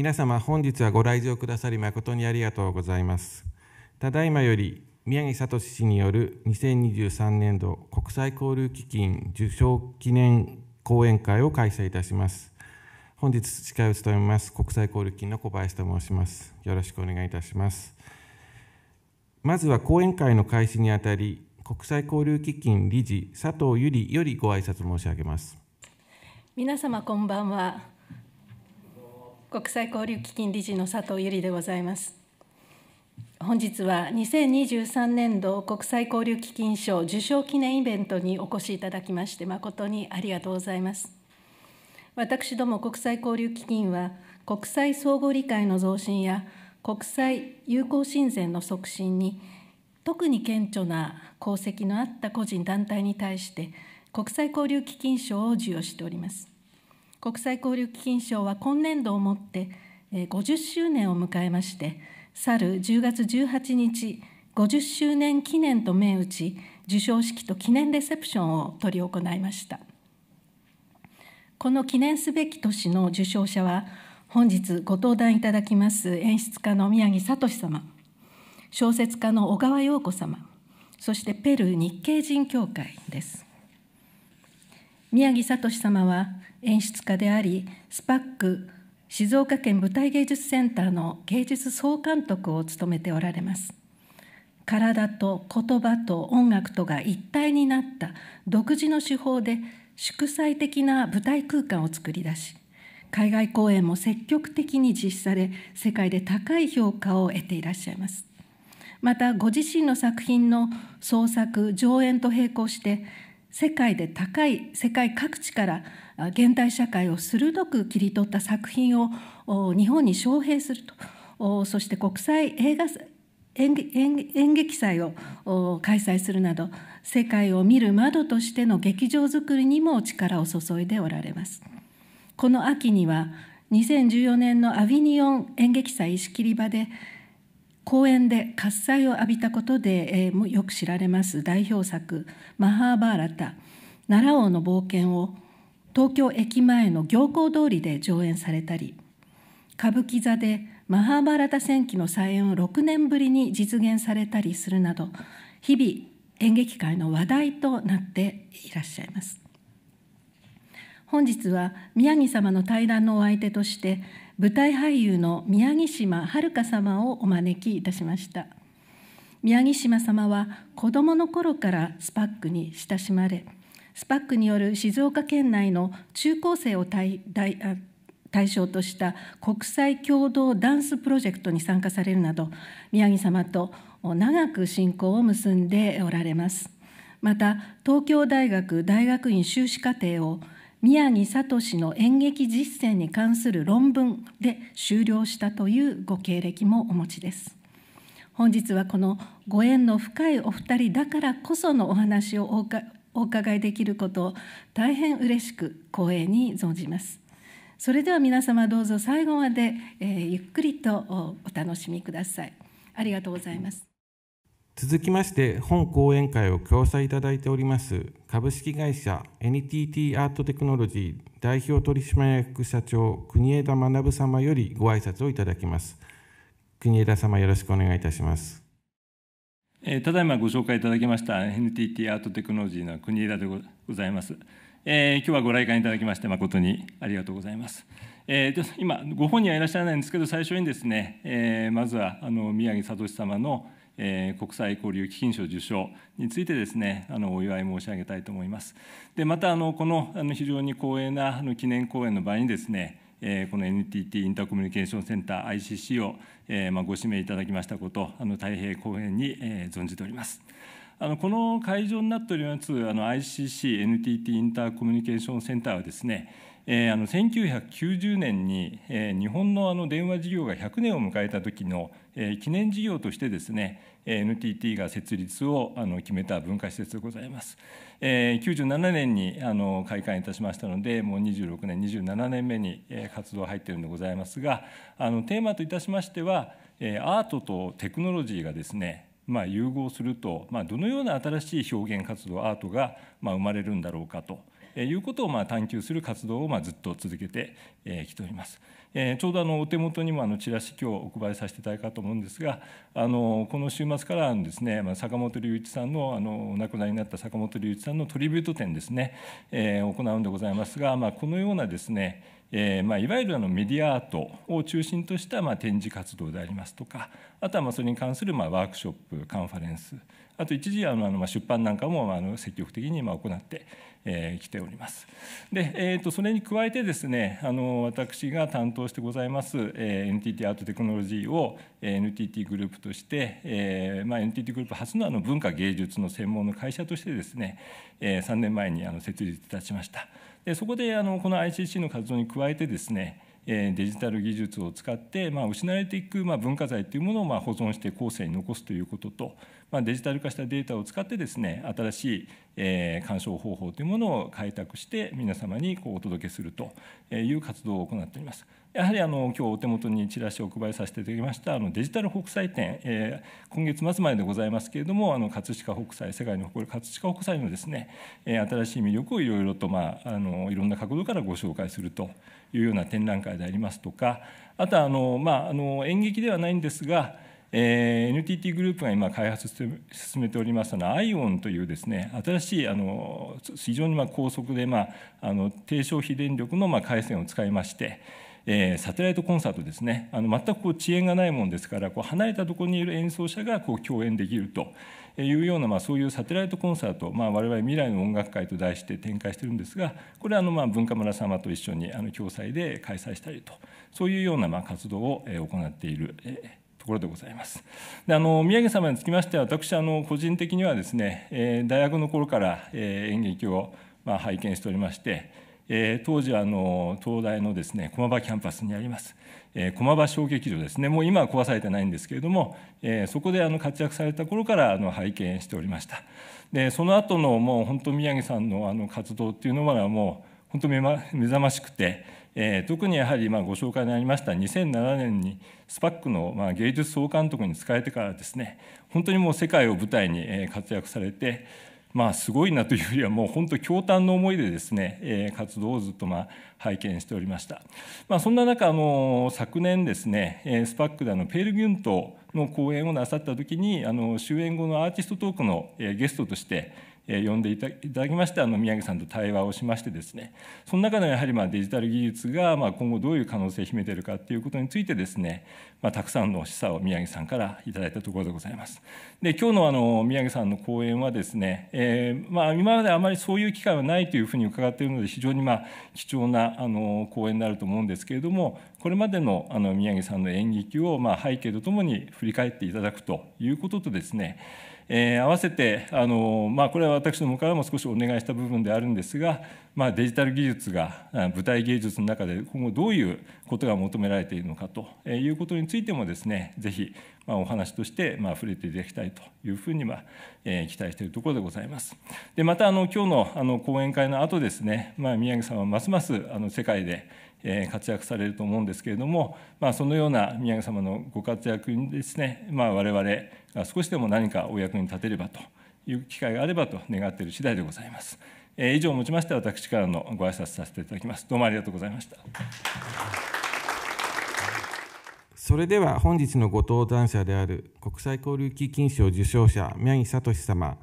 皆様本日はご来場くださり誠にありがとうございますただいまより宮城聡氏による2023年度国際交流基金受賞記念講演会を開催いたします本日司会を務めます国際交流基金の小林と申しますよろしくお願いいたしますまずは講演会の開始にあたり国際交流基金理事佐藤由里よりご挨拶申し上げます皆様こんばんは国際交流基金理事の佐藤由里でございます本日は2023年度国際交流基金賞受賞記念イベントにお越しいただきまして誠にありがとうございます私ども国際交流基金は国際相互理解の増進や国際友好親善の促進に特に顕著な功績のあった個人団体に対して国際交流基金賞を授与しております国際交流基金賞は今年度をもって50周年を迎えまして去る10月18日50周年記念と銘打ち授賞式と記念レセプションを執り行いましたこの記念すべき年の受賞者は本日ご登壇いただきます演出家の宮城聡様小説家の小川陽子様そしてペルー日系人協会です宮城聡様は演出家でありスパック静岡県舞台芸術センターの芸術総監督を務めておられます体と言葉と音楽とが一体になった独自の手法で祝祭的な舞台空間を作り出し海外公演も積極的に実施され世界で高い評価を得ていらっしゃいますまたご自身の作品の創作上演と並行して世界で高い世界各地から現代社会を鋭く切り取った作品を日本に招聘するとそして国際映画演劇祭を開催するなど世界を見る窓としての劇場づくりにも力を注いでおられます。この秋には2014年のアヴィニオン演劇祭石切り場で公演で喝采を浴びたことで、えー、よく知られます代表作「マハーバーラタ奈良王の冒険」を東京駅前の行幸通りで上演されたり歌舞伎座でマハーバーラタ戦記の再演を6年ぶりに実現されたりするなど日々演劇界の話題となっていらっしゃいます。本日は宮城様の対談のお相手として舞台俳優の宮城島遥様をお招きいたしました宮城島様は子どもの頃からスパックに親しまれスパックによる静岡県内の中高生を対象とした国際共同ダンスプロジェクトに参加されるなど宮城様と長く親交を結んでおられますまた東京大学大学院修士課程を宮城聡の演劇実践に関する論文で終了したというご経歴もお持ちです本日はこのご縁の深いお二人だからこそのお話をお伺いできることを大変嬉しく光栄に存じますそれでは皆様どうぞ最後まで、えー、ゆっくりとお楽しみくださいありがとうございます続きまして本講演会を共催いただいております株式会社 NTT アートテクノロジー代表取締役社長国枝学様よりご挨拶をいただきます国枝様よろしくお願いいたしますえただいまご紹介いただきました NTT アートテクノロジーの国枝でございます、えー、今日はご来館いただきまして誠にありがとうございます、え今ご本人はいらっしゃらないんですけど最初にですね、えー、まずはあの宮城聡様の「え国際交流基金賞受賞についてですねあのお祝い申し上げたいと思います。でまたあのこのあの非常に光栄なあの記念講演の場合にですねえこの NTT インターコミュニケーションセンター ICC を、えまあ、ご指名いただきましたことあの大変光栄に、え存じております。あのこの会場になっておりますあの ICC、NTT インターコミュニケーションセンターはですね、えあの1990年に、え日本のあの電話事業が100年を迎えた時の、え記念事業としてですね NTT が設立をあの決めた文化施設でございます。え97年にあの開館いたしましたので、もう26年、27年目に活動入っているんでございますが、あのテーマといたしましては、アートとテクノロジーがですね、まあ、融合すると、まあ、どのような新しい表現活動アートがまあ生まれるんだろうかということをまあ探求する活動をまあずっと続けてきております。えちょうどあのお手元にもあのチラシ今日お配りさせていただいたと思うんですがあのこの週末からですね、ま坂本龍一さんのあのお亡くなりになった坂本龍一さんのトリビュート展ですね、えー、行うんでございますが、まあ、このようなですねえーまあ、いわゆるあのメディアアートを中心としたまあ展示活動でありますとかあとはまあそれに関するまあワークショップカンファレンスあと一時あのあのま出版なんかもあの積極的にまあ行ってえ来ております。で、えーと、それに加えてですねあの私が担当してございます、え NTT アートテクノロジーを NTT グループとして、えーまあ、NTT グループ初のあの文化芸術の専門の会社としてですね、え3年前にあの設立いたしました。でそこであのこの ICC の活動に加えてですねデジタル技術を使って、まあ、失われていく、まあ、文化財というものをまあ保存して後世に残すということとまあ、デジタル化したデータを使ってですね新しい、えー、鑑賞方法というものを開拓して皆様にこうお届けするという活動を行っております。やはりあの今日お手元にチラシを配りさせていただきましたあのデジタル北斎展、えー、今月末まででございますけれどもあの葛飾北斎世界に誇る葛飾北斎のですね、えー、新しい魅力をいろいろと、まあ、あのいろんな角度からご紹介するというような展覧会でありますとかあとはあの、まあ、あの演劇ではないんですがえー、NTT グループが今開発進めておりますの ION というですね新しいあの非常にまあ高速で、まあ、あの低消費電力のまあ回線を使いまして、えー、サテライトコンサートですねあの全くこう遅延がないもんですからこう離れたところにいる演奏者がこう共演できるというような、まあ、そういうサテライトコンサート、まあ、我々未来の音楽会と題して展開してるんですがこれはあのまあ文化村様と一緒にあの共催で開催したりとそういうようなまあ活動を行っている。えところでございます。であの宮城様につきましては私あの個人的にはですね、えー、大学の頃から、えー、演劇を、まあ、拝見しておりまして、えー、当時あの東大のですね駒場キャンパスにあります、えー、駒場小劇場ですねもう今は壊されてないんですけれども、えー、そこであの活躍された頃からあの拝見しておりました。でその後のもう本当宮城さんのあの活動っていうのはもう本当目ま目覚ましくて。特にやはりご紹介にありました2007年にスパックの芸術総監督に仕えてからですね本当にもう世界を舞台に活躍されてまあすごいなというよりはもう本当驚嘆の思いでですね、活動をずっと拝見しておりました、まあ、そんな中あの昨年ですねスパックでのペールギュントの講演をなさった時にあの終演後のアーティストトークのゲストとして呼んでいただきましてあの宮城さんと対話をしましてですねその中でやはりまデジタル技術がま今後どういう可能性を秘めているかっていうことについてですね、またくさんの示唆を宮城さんから頂いたところでございます。で今日のあの宮城さんの講演はですね、えー、ま今まであまりそういう機会はないというふうに伺っているので非常にま貴重なあの講演になると思うんですけれどもこれまでのあの宮城さんの演劇をま背景とともに振り返っていただくということとですねえー、合わせてあの、まあ、これは私どもからも少しお願いした部分であるんですが、まあ、デジタル技術が舞台芸術の中で今後どういうことが求められているのかということについてもですねぜひまあ、お話として、まあ、触れていただきたいというふうに、まあえー、期待しているところでございます。でまたあの今日のあの講演会の後ですね、まあ、宮城さんはますますあの世界で活躍されると思うんですけれども、まあ、そのような宮城様のご活躍にですね、まあ、我々が少しでも何かお役に立てればという機会があればと願っている次第でございます。え以上をもちまして私からのご挨拶させていただきます。どうもありがとうございました。それでは本日のご登壇者である国際交流基金賞受賞者宮城聡様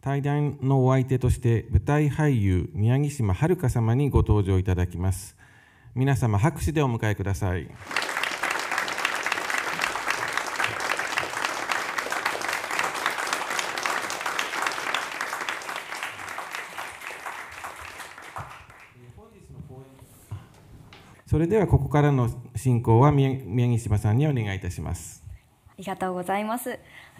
対談のお相手として舞台俳優宮城島遥様にご登場いただきます。皆様拍手でお迎えください。それではここからの進行は宮城島さんにお願いいたします。ありがとうございます。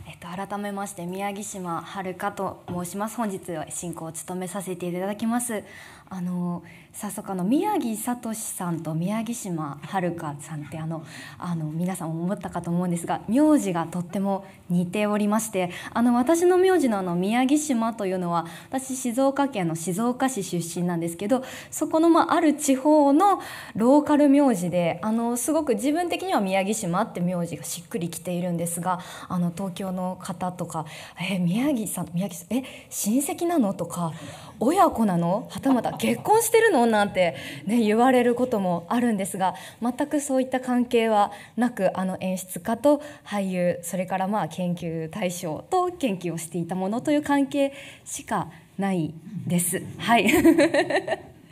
えっと、改めまして宮城島遥と申します本日は進行を務めさせていただきますあの早速あの宮城聡さんと宮城島遥さんってあのあの皆さん思ったかと思うんですが名字がとっても似ておりましてあの私の名字のあの宮城島というのは私静岡県の静岡市出身なんですけどそこのまあある地方のローカル名字であのすごく自分的には宮城島って名字がしっくりきているんですがあの東京京の方とか「え宮城さん宮城さんえ親戚なの?」とか「親子なのはたまた結婚してるの?」なんて、ね、言われることもあるんですが全くそういった関係はなくあの演出家と俳優それからまあ研究対象と研究をしていたものという関係しかないです。はい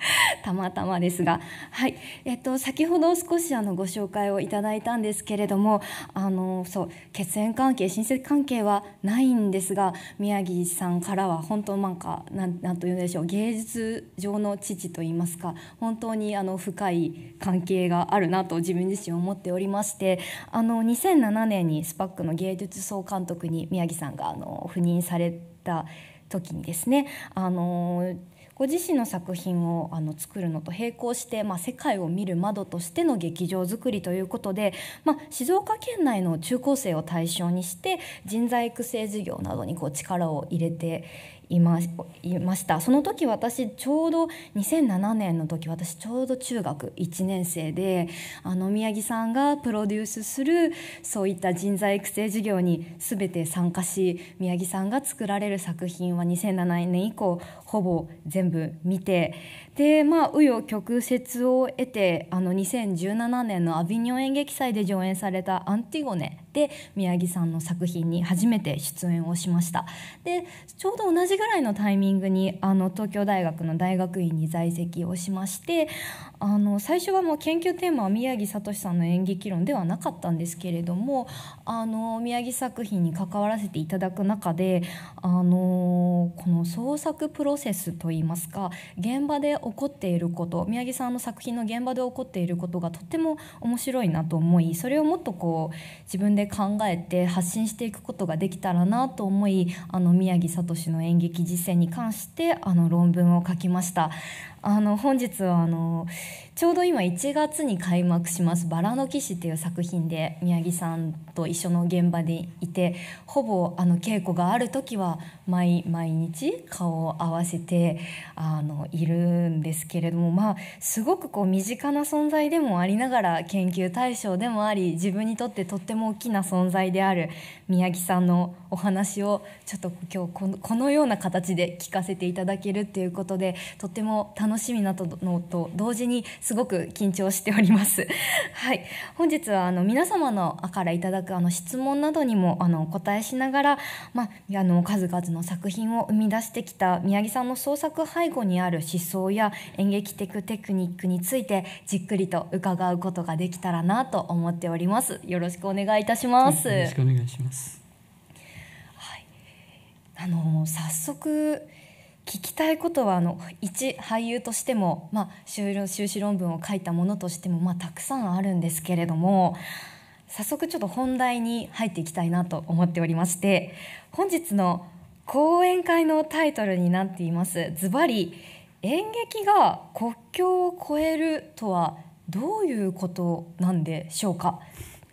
たまたまですが、はいえっと、先ほど少しあのご紹介をいただいたんですけれどもあのそう血縁関係親戚関係はないんですが宮城さんからは本当なんかなんなんというんでしょう芸術上の父といいますか本当にあの深い関係があるなと自分自身思っておりましてあの2007年にスパックの芸術総監督に宮城さんがあの赴任された時にですねあのご自身の作品をあの作るのと並行して、まあ、世界を見る窓としての劇場作りということで、まあ、静岡県内の中高生を対象にして人材育成事業などにこう力を入れていまいましたその時私ちょうど2007年の時私ちょうど中学1年生であの宮城さんがプロデュースするそういった人材育成事業に全て参加し宮城さんが作られる作品は2007年以降ほぼ全部見てでまあ紆余曲折を経てあの2017年のアビニョン演劇祭で上演された「アンティゴネ」で宮城さんの作品に初めて出演をしましたでちょうど同じぐらいのタイミングにあの東京大学の大学院に在籍をしましてあの最初はもう研究テーマは宮城聡さんの演劇論ではなかったんですけれどもあの宮城作品に関わらせていただく中であのこの創作プロセスといいますか現場で起こっていること宮城さんの作品の現場で起こっていることがとっても面白いなと思いそれをもっとこう自分で考えて発信していくことができたらなと思いあの宮城聡の演劇実践に関してあの論文を書きました。あの本日はあのちょうど今1月に開幕します「バラの騎士」っていう作品で宮城さんと一緒の現場でいてほぼあの稽古がある時は毎日顔を合わせてあのいるんですけれどもまあすごくこう身近な存在でもありながら研究対象でもあり自分にとってとっても大きな存在である宮城さんのお話をちょっと今日このこのような形で聞かせていただけるっていうことでとっても楽しみなのと同時にすごく緊張しております。はい、本日はあの皆様のからいただくあの質問などにもあの答えしながら、まあ、あの数々の作品を生み出してきた宮城さんの創作背後にある思想や演劇テクテクニックについてじっくりと伺うことができたらなと思っております。よろしくお願いいたします。よろしくお願いします。はい、あの早速。聞きたいことはあの一俳優としても、まあ、修修士論文を書いたものとしても、まあ、たくさんあるんですけれども早速ちょっと本題に入っていきたいなと思っておりまして本日の講演会のタイトルになっていますズバリ演劇が国境を越えるとはどういうことなんでしょうか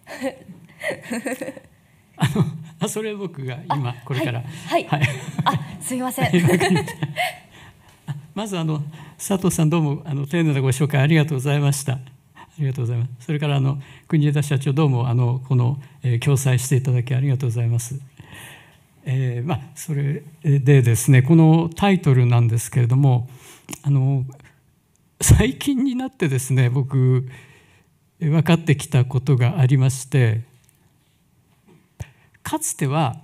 あのそれ僕が今これからはい、はいあすみません まずあの佐藤さんどうもあの丁寧なご紹介ありがとうございました。ありがとうございます。それからあの国枝社長どうもあのこの、えー、共催していただきありがとうございます。えー、まあ、それでですねこのタイトルなんですけれどもあの最近になってですね僕分かってきたことがありましてかつては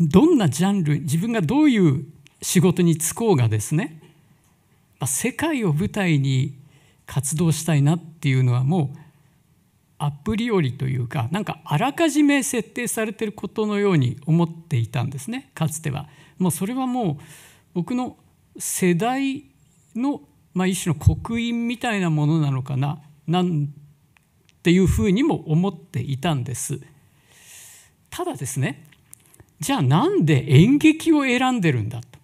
どんなジャンル自分がどういう仕事に就こうがですね、ま世界を舞台に活動したいなっていうのはもうアプリよりというかなんかあらかじめ設定されてることのように思っていたんですねかつては。もうそれはもう僕の世代の、まあ、一種の刻印みたいなものなのかななんっていうふうにも思っていたんですただですねじゃあなんで演劇を選んでるんだと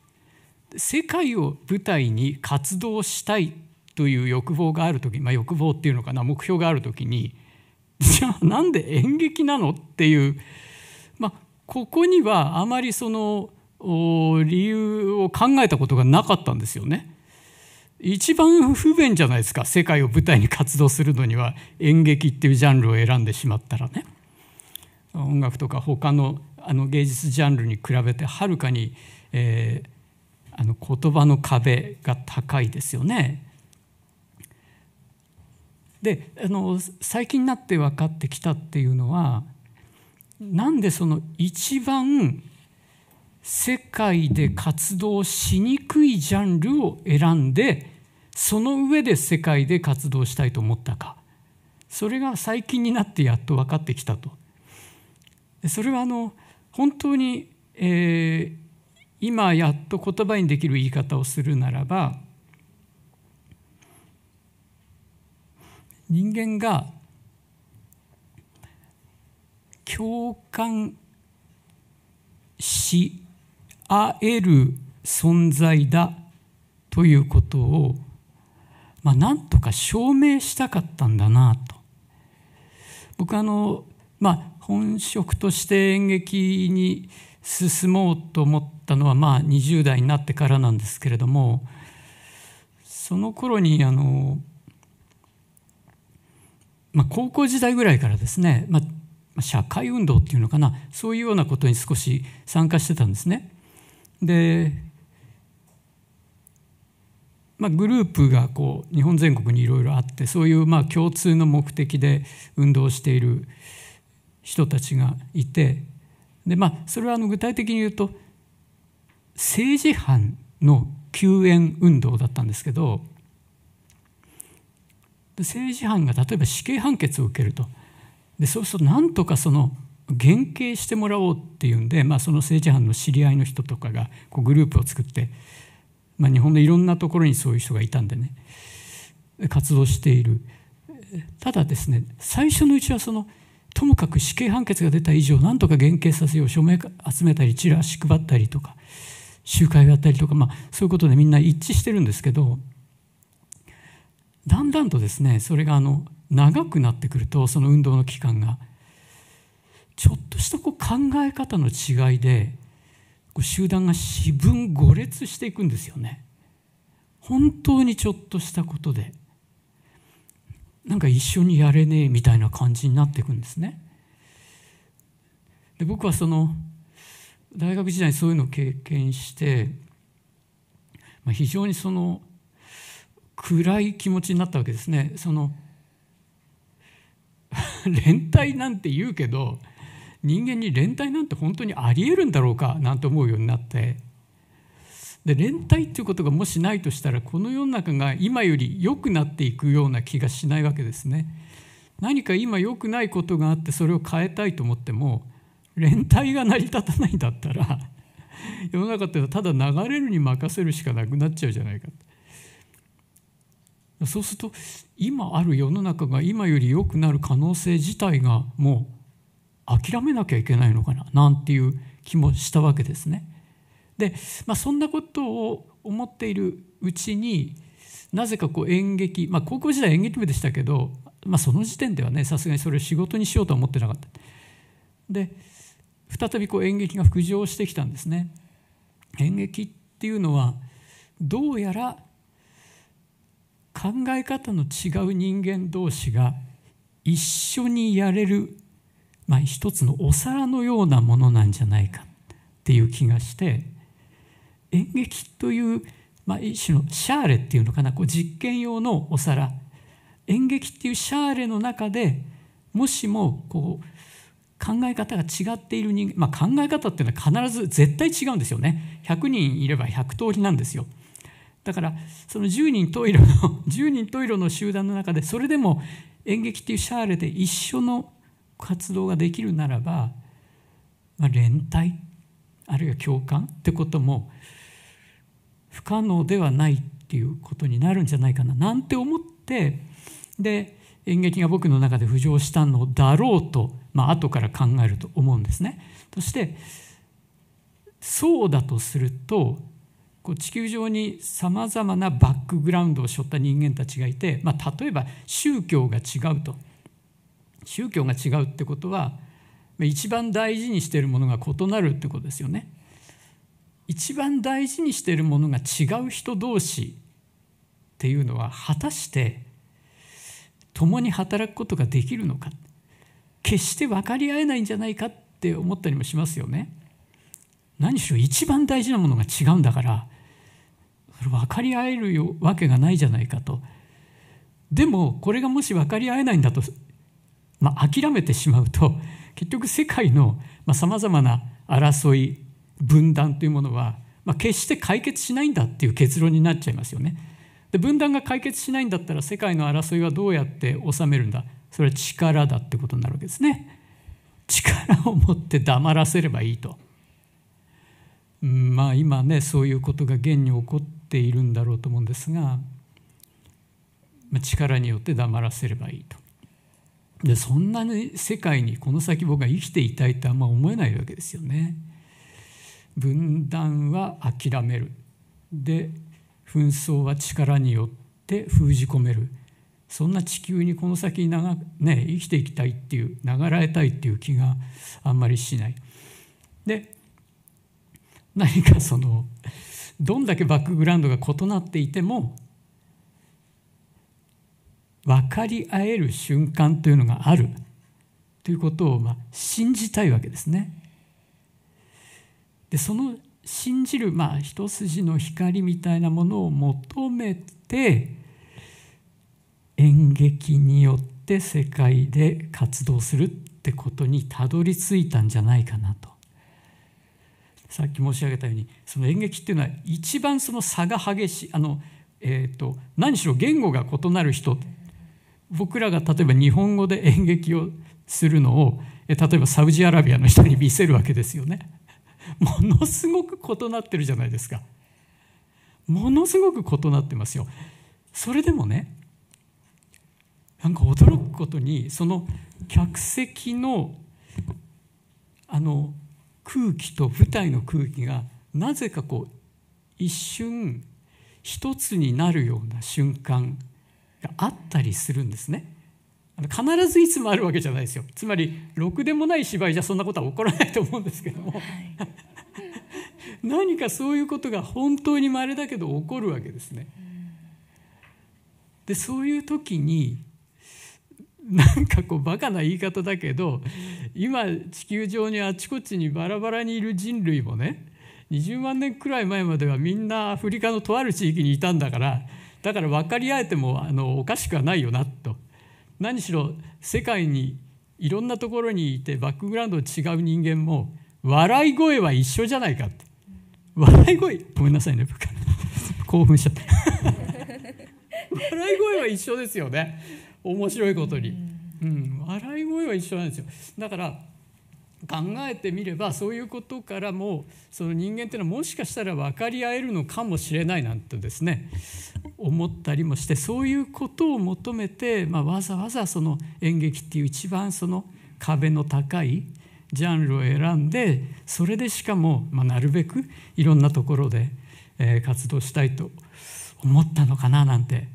世界を舞台に活動したいという欲望がある時、まあ、欲望っていうのかな目標がある時にじゃあなんで演劇なのっていう、まあ、ここにはあまりその理由を考えたことがなかったんですよね。一番不便じゃないですか世界を舞台に活動するのには演劇っていうジャンルを選んでしまったらね音楽とか他のあの芸術ジャンルに比べてはるかに、えー、あの言葉の壁が高いですよね。であの最近になって分かってきたっていうのはなんでその一番世界で活動しにくいジャンルを選んでその上で世界で活動したいと思ったかそれが最近になってやっと分かってきたとそれはあの本当に、えー、今やっと言葉にできる言い方をするならば人間が共感しあえる存在だということを、まあ、なんとか証明したかったんだなと僕あの、まあ、本職として演劇に進もうと思ったのは、まあ、20代になってからなんですけれどもその頃にあの、まあ、高校時代ぐらいからですね、まあ、社会運動っていうのかなそういうようなことに少し参加してたんですね。で、まあ、グループがこう日本全国にいろいろあってそういうまあ共通の目的で運動している人たちがいてで、まあ、それはあの具体的に言うと政治犯の救援運動だったんですけど政治犯が例えば死刑判決を受けるとでそうするとなんとかその減刑してもらおうっていうんで、まあ、その政治犯の知り合いの人とかがこうグループを作って、まあ、日本のいろんなところにそういう人がいたんでね活動しているただですね最初のうちはそのともかく死刑判決が出た以上なんとか減刑させよう署名集めたりチラシ配ったりとか集会をやったりとか、まあ、そういうことでみんな一致してるんですけどだんだんとですねそれがあの長くなってくるとその運動の期間が。ちょっとしたこう考え方の違いでこう集団が四分五裂していくんですよね本当にちょっとしたことでなんか一緒にやれねえみたいな感じになっていくんですねで僕はその大学時代にそういうのを経験して、まあ、非常にその暗い気持ちになったわけですねその 連帯なんて言うけど人間に連帯なんて本当にありえるんだろうかなんて思うようになってで連帯っていうことがもしないとしたらこの世の中が今より良くなっていくような気がしないわけですね。何か今良くないことがあってそれを変えたいと思っても連帯が成り立たないんだったら 世の中ってただ流れるに任せるしかなくなっちゃうじゃないかそうすると今ある世の中が今より良くなる可能性自体がもう諦めなきゃいけないのかななんていう気もしたわけですね。で、まあ、そんなことを思っているうちになぜかこう演劇、まあ、高校時代演劇部でしたけど、まあ、その時点ではねさすがにそれを仕事にしようとは思ってなかった。で再びこう演劇が浮上してきたんですね。演劇っていうのはどうやら考え方の違う人間同士が一緒にやれるまあ、一つのお皿のようなものなんじゃないかっていう気がして演劇という、まあ、一種のシャーレっていうのかなこう実験用のお皿演劇っていうシャーレの中でもしもこう考え方が違っている人間、まあ、考え方っていうのは必ず絶対違うんですよね100人いれば100通りなんですよだからその10人十色の10 人十色の集団の中でそれでも演劇っていうシャーレで一緒の活動ができるならば、まあ、連帯あるいは共感ってことも不可能ではないっていうことになるんじゃないかななんて思ってで演劇が僕の中で浮上したのだろうと、まあ後から考えると思うんですね。そしてそうだとするとこう地球上にさまざまなバックグラウンドを背負った人間たちがいて、まあ、例えば宗教が違うと宗教が違うってことは一番大事にしているものが異なるってことですよね。一番大事にしているものが違う人同士っていうのは果たして共に働くことができるのか決して分かり合えないんじゃないかって思ったりもしますよね。何しろ一番大事なものが違うんだから分かり合えるわけがないじゃないかと。でもこれがもし分かり合えないんだとまあ、諦めてしまうと結局世界のさまざ、まな争い分断というものは、まあ、決して解決しないんだっていう結論になっちゃいますよね。で分断が解決しないんだったら世界の争いはどうやって収めるんだそれは力だってことになるわけですね。力を持って黙らせればいいと。まあ今ねそういうことが現に起こっているんだろうと思うんですが力によって黙らせればいいと。でそんなに世界にこの先僕は生きていたいってあんま思えないわけですよね。分断は諦めるで紛争は力によって封じ込めるそんな地球にこの先長、ね、生きていきたいっていう流られたいっていう気があんまりしない。で何かそのどんだけバックグラウンドが異なっていても分かり合える瞬間というのがあるということをまあ信じたいわけですね。でその信じるまあ一筋の光みたいなものを求めて演劇によって世界で活動するってことにたどり着いたんじゃないかなと。さっき申し上げたようにその演劇っていうのは一番その差が激しいあの、えーと何しろ言語が異なる人僕らが例えば日本語で演劇をするのを例えばサウジアラビアの人に見せるわけですよね。ものすごく異なってるじゃないですか。ものすごく異なってますよ。それでもねなんか驚くことにその客席のあの空気と舞台の空気がなぜかこう一瞬一つになるような瞬間があったりするんですね。必ずいつもあるわけじゃないですよつまりろくでもない芝居じゃそんなことは起こらないと思うんですけども、何かそういうことが本当にまれだけど起こるわけですね。でそういう時になんかこうバカな言い方だけど今地球上にあちこちにバラバラにいる人類もね20万年くらい前まではみんなアフリカのとある地域にいたんだからだから分かり合えてもあのおかしくはないよなと何しろ世界にいろんなところにいてバックグラウンド違う人間も笑い声は一緒じゃないかって笑い声ごめんなさいね興奮しちゃった 笑い声は一緒ですよね面白いことに、うん、笑い声は一緒なんですよだから考えてみればそういうことからもその人間っていうのはもしかしたら分かり合えるのかもしれないなんてですね思ったりもしてそういうことを求めて、まあ、わざわざその演劇っていう一番その壁の高いジャンルを選んでそれでしかも、まあ、なるべくいろんなところで、え活動したいと思ったのかななんて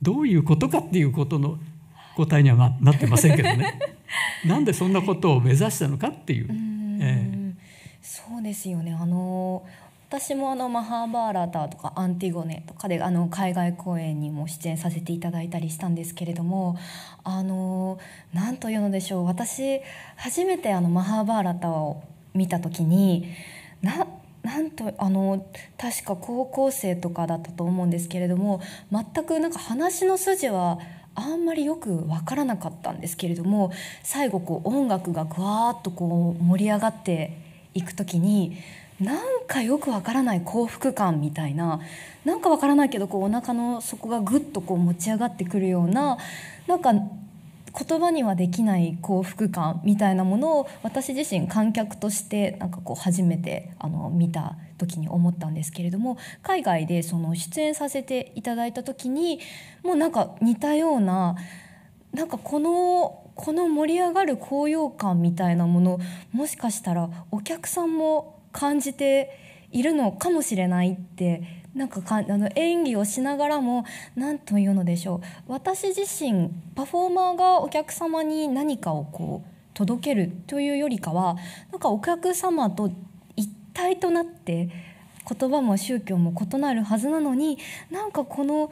どういうことかっていうことの答えにはななってませんけどね なんでそんなことを目指したのかっていう。うえそうですよねあの私もあのマハーバーラタとかアンティゴネとかであの海外公演にも出演させていただいたりしたんですけれどもあの何というのでしょう私初めてあのマハーバーラタを見た時にななんとあの確か高校生とかだったと思うんですけれども全くなんか話の筋はあんまりよく分からなかったんですけれども最後こう音楽がぐわーっとこう盛り上がっていく時になんかよくわからない幸福感みたいななんかわからないけどこうお腹の底がぐっとこう持ち上がってくるようななんか言葉にはできない幸福感みたいなものを私自身観客としてなんかこう初めてあの見た時に思ったんですけれども海外でその出演させていただいた時にもうなんか似たようななんかこのこの盛り上がる高揚感みたいなものもしかしたらお客さんも感じているのかもしれないってなんかかあの演技をしながらも何というのでしょう私自身パフォーマーがお客様に何かをこう届けるというよりかはなんかお客様と一体となって言葉も宗教も異なるはずなのになんかこの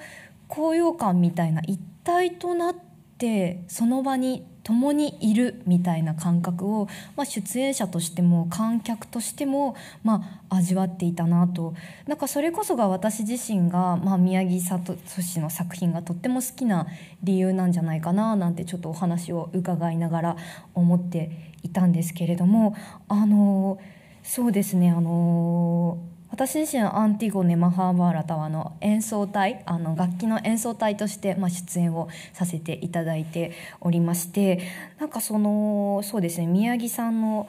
高揚感みたいな一体となってその場に共にいるみたいな感覚を、まあ、出演者としても観客としても、まあ、味わっていたなとなんかそれこそが私自身が、まあ、宮城聡の作品がとっても好きな理由なんじゃないかななんてちょっとお話を伺いながら思っていたんですけれどもあのそうですねあの私自身アンティゴネ・マハーバーラタはの演奏隊あの楽器の演奏隊として、まあ、出演をさせていただいておりましてなんかそのそうですね宮城さんの、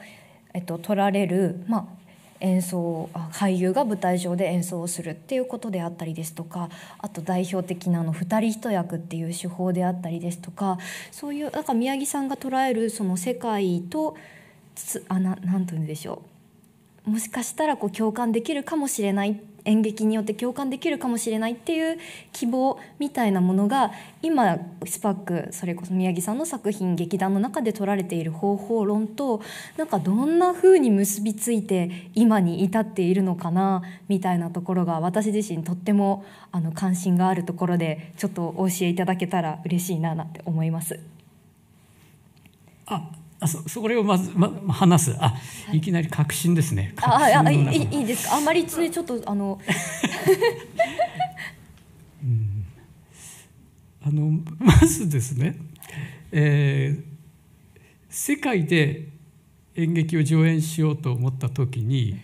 えっと、取られる、まあ、演奏俳優が舞台上で演奏をするっていうことであったりですとかあと代表的なあの二人一役っていう手法であったりですとかそういうなんか宮城さんが捉えるその世界とつあな何て言うんでしょうもしかしたらこう共感できるかもしれない演劇によって共感できるかもしれないっていう希望みたいなものが今スパックそれこそ宮城さんの作品劇団の中で取られている方法論となんかどんな風に結びついて今に至っているのかなみたいなところが私自身とってもあの関心があるところでちょっとお教えいただけたら嬉しいななんて思います。ああそそれをまず、ま、話すあ、はい、いきなり確信ですねああいいいいですかあんまりちょっとあの、うん、あのまずですね、えー、世界で演劇を上演しようと思った時に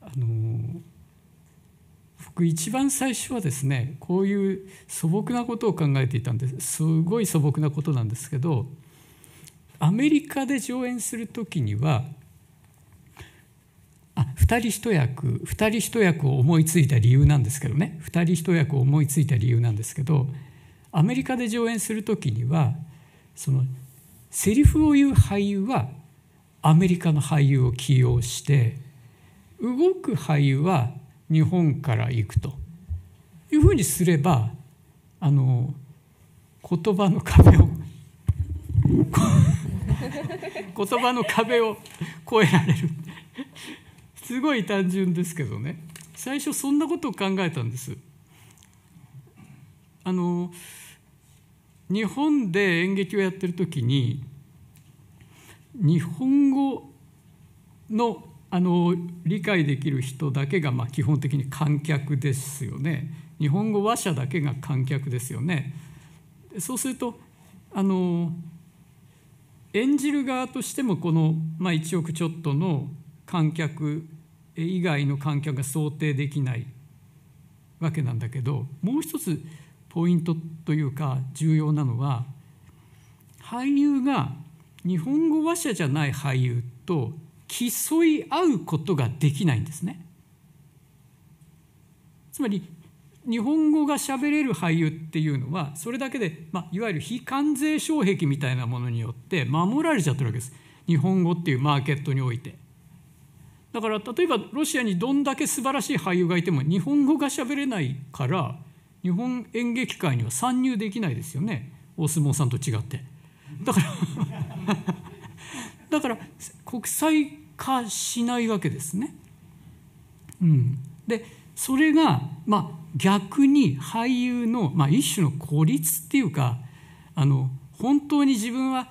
あの僕一番最初はですねこういう素朴なことを考えていたんですすごい素朴なことなんですけど。アメリカで上演する時にはあ二人一役二人一役を思いついた理由なんですけどね二人一役を思いついた理由なんですけどアメリカで上演する時にはそのセリフを言う俳優はアメリカの俳優を起用して動く俳優は日本から行くというふうにすればあの言葉の壁を言葉の壁を越えられるすごい単純ですけどね最初そんなことを考えたんですあの日本で演劇をやってる時に日本語のあの理解できる人だけがまあ基本的に観客ですよね日本語話者だけが観客ですよねそうするとあの演じる側としてもこの、まあ、1億ちょっとの観客以外の観客が想定できないわけなんだけどもう一つポイントというか重要なのは俳優が日本語話者じゃない俳優と競い合うことができないんですね。つまり日本語が喋れる俳優っていうのはそれだけで、まあ、いわゆる非関税障壁みたいなものによって守られちゃってるわけです日本語っていうマーケットにおいてだから例えばロシアにどんだけ素晴らしい俳優がいても日本語が喋れないから日本演劇界には参入できないですよねお相撲さんと違ってだからだから国際化しないわけですね。うん、でそれが、まあ、逆に俳優の、まあ、一種の孤立っていうかあの本当に自分は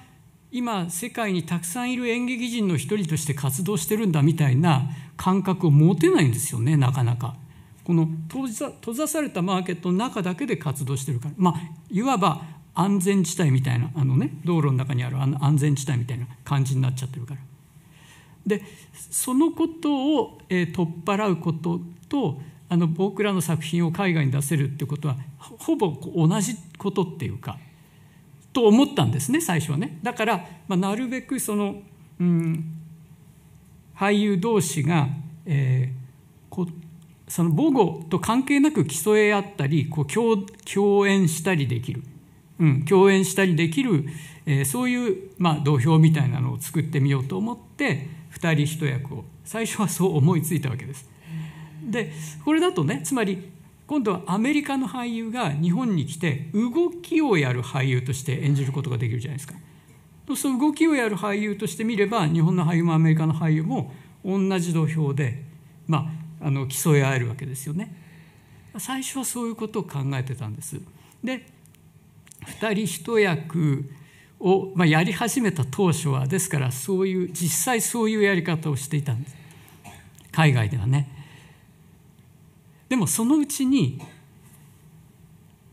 今世界にたくさんいる演劇人の一人として活動してるんだみたいな感覚を持てないんですよねなかなか。この閉ざ閉ざされたマーケットの中だけで活動してるから、まあ、いわば安全地帯みたいなあの、ね、道路の中にある安全地帯みたいな感じになっちゃってるから。でそのことを、えー、取っ払うこととあの僕らの作品を海外に出せるってことはほぼ同じことっていうかと思ったんですね最初はね。だから、まあ、なるべくその、うん、俳優同士が、えー、その母語と関係なく競い合ったりこう共演したりできる、うん、共演したりできる、えー、そういう、まあ、土俵みたいなのを作ってみようと思って2人1役を最初はそう思いついたわけです。でこれだとねつまり今度はアメリカの俳優が日本に来て動きをやる俳優として演じることができるじゃないですか。その動きをやる俳優として見れば日本の俳優もアメリカの俳優も同じ土俵で、まあ、あの競い合えるわけですよね。最初はそういうことを考えてたんです。で2人一役を、まあ、やり始めた当初はですからそういう実際そういうやり方をしていたんです海外ではね。でもそのうちに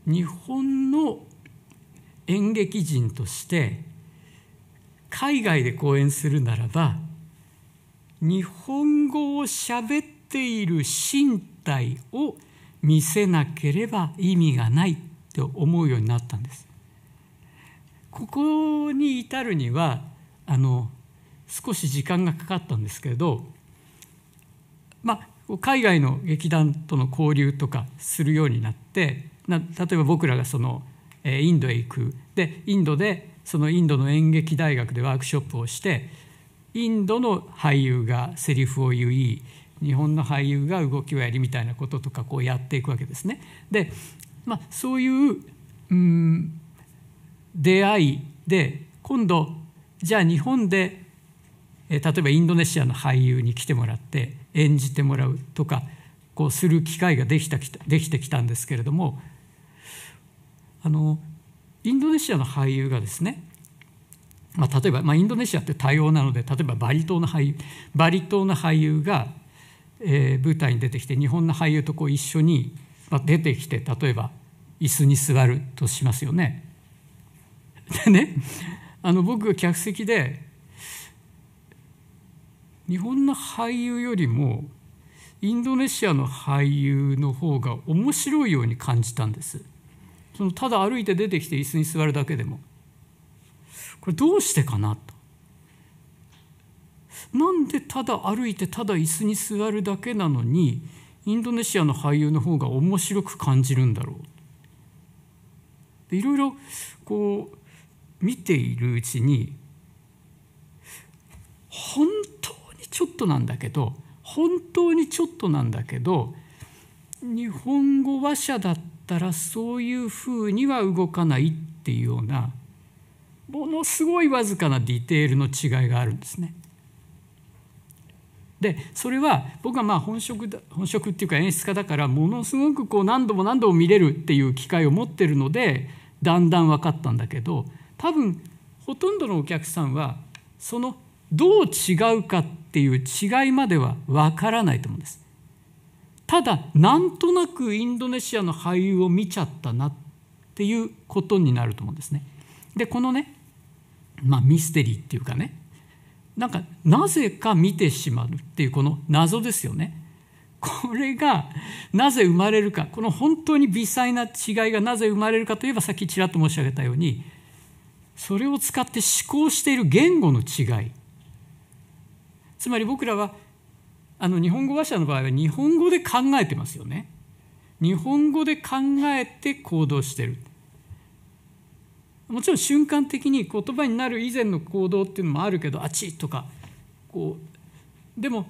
日本の演劇人として海外で公演するならば日本語を喋っている身体を見せなければ意味がないと思うようになったんです。ここに至るにはあの少し時間がかかったんですけれどまあ海外の劇団との交流とかするようになって例えば僕らがそのインドへ行くでインドでそのインドの演劇大学でワークショップをしてインドの俳優がセリフを言い日本の俳優が動きをやりみたいなこととかこうやっていくわけですね。で、まあ、そういう、うん、出会いで今度じゃあ日本で例えばインドネシアの俳優に来てもらって演じてもらうとかこうする機会ができたできてきたんですけれどもあのインドネシアの俳優がですね、まあ、例えば、まあ、インドネシアって多様なので例えばバリ島の俳優バリ島の俳優が、えー、舞台に出てきて日本の俳優とこう一緒に、まあ、出てきて例えば椅子に座るとしますよね。でねあの僕客席で日本の俳優よりもインドネシアの俳優の方が面白いように感じたんですそのただ歩いて出てきて椅子に座るだけでもこれどうしてかなとなんでただ歩いてただ椅子に座るだけなのにインドネシアの俳優の方が面白く感じるんだろうでいろいろこう見ているうちに本ちょっとなんだけど本当にちょっとなんだけど日本語話者だったらそういうふうには動かないっていうようなものすごいわずかなディテールの違いがあるんですね。でそれは僕はまあ本職だ本職っていうか演出家だからものすごくこう何度も何度も見れるっていう機会を持ってるのでだんだん分かったんだけど多分ほとんどのお客さんはそのどう違うかってっていう違いまではわからないと思うんですただなんとなくインドネシアの俳優を見ちゃったなっていうことになると思うんですねでこのねまあミステリーっていうかねなんかなぜか見てしまうっていうこの謎ですよねこれがなぜ生まれるかこの本当に微細な違いがなぜ生まれるかといえばさっきちらっと申し上げたようにそれを使って思考している言語の違いつまり僕らはあの日本語話者の場合は日本語で考えてますよね。日本語で考えて行動してる。もちろん瞬間的に言葉になる以前の行動っていうのもあるけどあちとかこうでも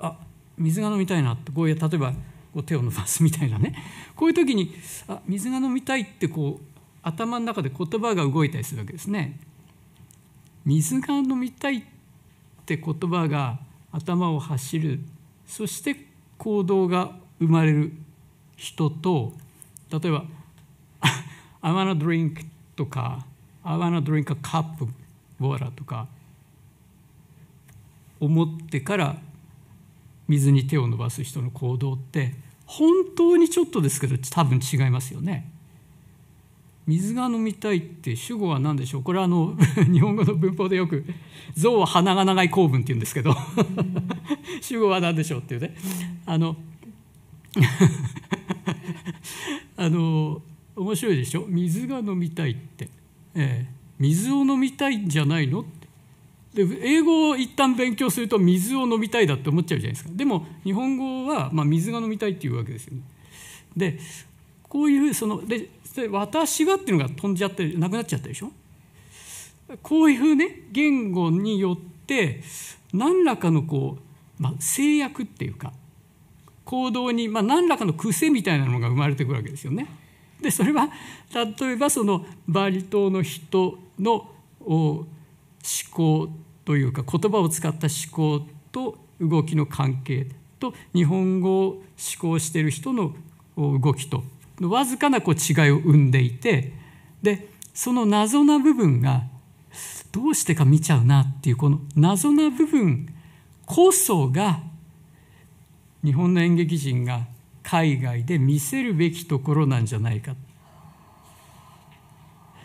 あ水が飲みたいなってこういう例えばこう手を伸ばすみたいなねこういう時にあ水が飲みたいってこう頭の中で言葉が動いたりするわけですね。水が飲みたいって言葉が頭を走るそして行動が生まれる人と例えば「I wanna drink」とか「I wanna drink a cup of water」とか思ってから水に手を伸ばす人の行動って本当にちょっとですけど多分違いますよね。水が飲みたいって主語は何でしょうこれはあの 日本語の文法でよく「象は鼻が長い公文」って言うんですけど 主語は何でしょうっていうねあの あの面白いでしょ水が飲みたいって、ええ、水を飲みたいんじゃないので英語を一旦勉強すると水を飲みたいだって思っちゃうじゃないですかでも日本語は、まあ、水が飲みたいっていうわけですよね。でこういうそので私はっていうのが飛んじゃってなくなっちゃったでしょこういうね言語によって何らかのこう、まあ、制約っていうか行動に、まあ、何らかの癖みたいなのが生まれてくるわけですよね。でそれは例えばそのバリ島の人の思考というか言葉を使った思考と動きの関係と日本語を思考している人の動きとわずかなこう違いを生んでいてでその謎な部分がどうしてか見ちゃうなっていうこの謎な部分こそが日本の演劇人が海外で見せるべきところなんじゃないか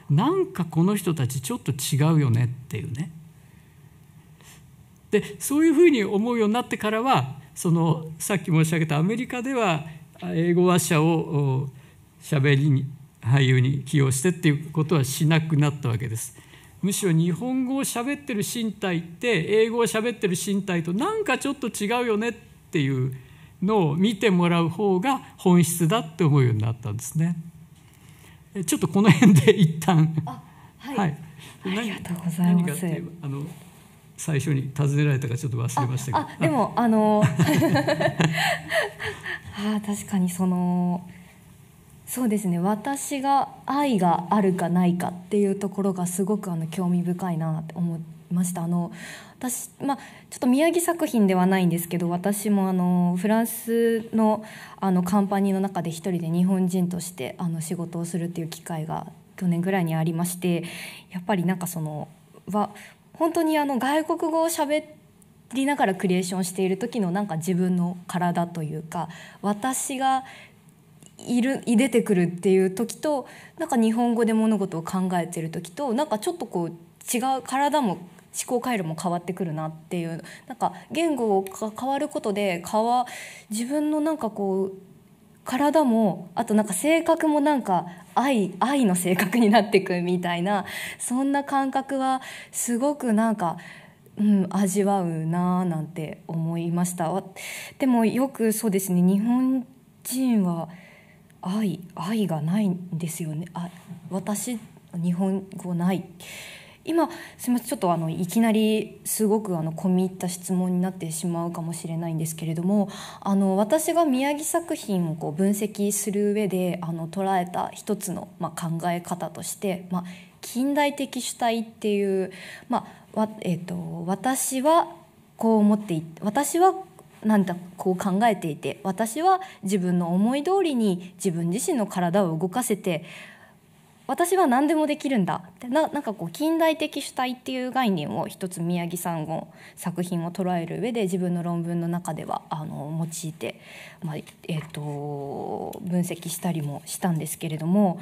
なんかこの人たちちょっと違うよねっていうねでそういうふうに思うようになってからはそのさっき申し上げたアメリカでは英語話者をべりに俳優に起用してっていうことはしなくなったわけです。むしろ日本語をしゃべってる身体って英語をしゃべってる身体となんかちょっと違うよねっていうのを見てもらう方が本質だって思うようになったんですね。ちょっとこの辺で一旦はい、はい、ありがとうございます。あの最初に尋ねられたかちょっと忘れましたけど。でもあの あ確かにそのそうですね私が愛があるかないかっていうところがすごくあの興味深いなって思いましたあの私、まあ、ちょっと宮城作品ではないんですけど私もあのフランスのあのカンパニーの中で一人で日本人としてあの仕事をするっていう機会が去年ぐらいにありましてやっぱりなんかそのは本当にあの外国語を喋ゃべりながらクリエーションしている時のなんか自分の体というか私がいる出てくるっていう時となんか日本語で物事を考えてる時となんかちょっとこう違う体も思考回路も変わってくるなっていうなんか言語が変わることで変わ自分のなんかこう体もあとなんか性格もなんか愛愛の性格になってくみたいなそんな感覚はすごくなんか、うん、味わうなあなんて思いましたでもよくそうですね日本人は愛愛がないんですよねあ私日本語ない今すみませんちょっとあのいきなりすごくあの込み入った質問になってしまうかもしれないんですけれどもあの私が宮城作品をこう分析する上であの捉えた一つの、まあ、考え方として、まあ、近代的主体っていう、まあわえーと、私はこう思って私はなんだこう考えていて私は自分の思い通りに自分自身の体を動かせて私は何でもできるんだってななんかこう近代的主体っていう概念を一つ宮城さんの作品を捉える上で自分の論文の中ではあの用いて、まあえっと、と分析したりもしたんですけれども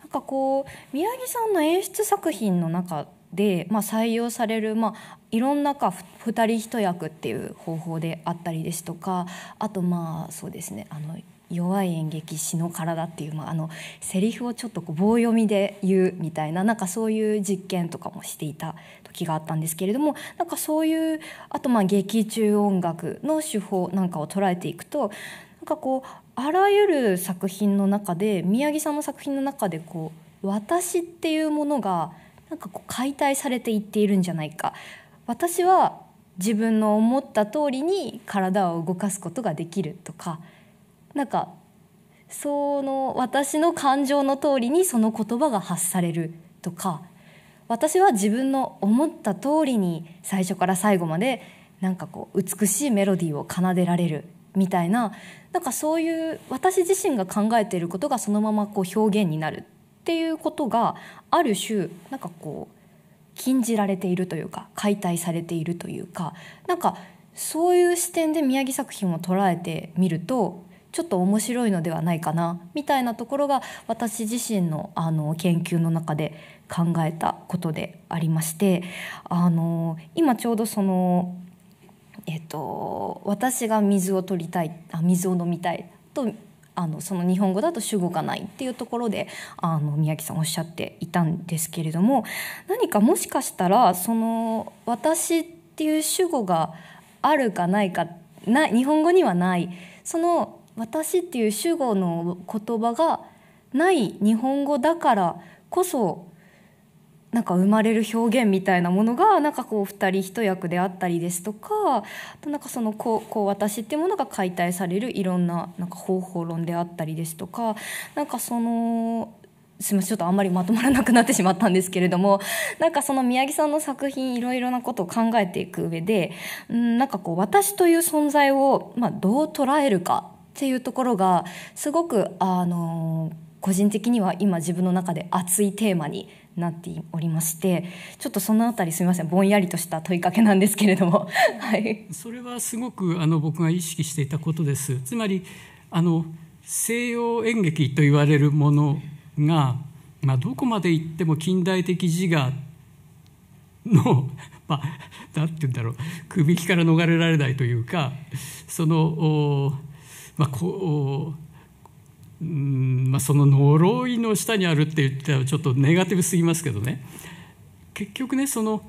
なんかこう宮城さんの演出作品の中で、まあ、採用される、まあ、いろんなか2人一役っていう方法であったりですとかあとまあそうですねあの弱い演劇師の体っていう、まあ、あのセリフをちょっとこう棒読みで言うみたいななんかそういう実験とかもしていた時があったんですけれどもなんかそういうあとまあ劇中音楽の手法なんかを捉えていくとなんかこうあらゆる作品の中で宮城さんの作品の中でこう私っていうものがなんかこう解体されていっているんじゃないか私は自分の思った通りに体を動かすことができるとかなんかその私の感情の通りにその言葉が発されるとか私は自分の思った通りに最初から最後までなんかこう美しいメロディーを奏でられるみたいななんかそういう私自身が考えていることがそのままこう表現になるっていうことがある種なんかこう禁じられているというか解体されているというかなんかそういう視点で宮城作品を捉えてみるとちょっと面白いのではないかなみたいなところが私自身のあの研究の中で考えたことでありましてあの今ちょうどその、えっと、私が水を取りたいあ水を飲みたいとあのその日本語だと主語がないっていうところであの宮城さんおっしゃっていたんですけれども何かもしかしたらその「私」っていう主語があるかないかな日本語にはないその「私」っていう主語の言葉がない日本語だからこそなんか生まれる表現みたいなものがなんかこう二人一役であったりですとかあとなんかそのこうこう私っていうものが解体されるいろんななんか方法論であったりですとかなんかそのすみませんちょっとあんまりまとまらなくなってしまったんですけれどもなんかその宮城さんの作品いろいろなことを考えていく上でんなんかこう私という存在を、まあ、どう捉えるかっていうところがすごくあの個人的には今自分の中で熱いテーマになっておりましてちょっとそのあたりすみませんぼんやりとした問いかけなんですけれども、はい、それはすごくあの僕が意識していたことですつまりあの西洋演劇と言われるものが、まあ、どこまで行っても近代的自我の、まあ、て言うんだろう首輝きから逃れられないというかそのまあこううんまあ、その呪いの下にあるって言ったらちょっとネガティブすぎますけどね結局ねその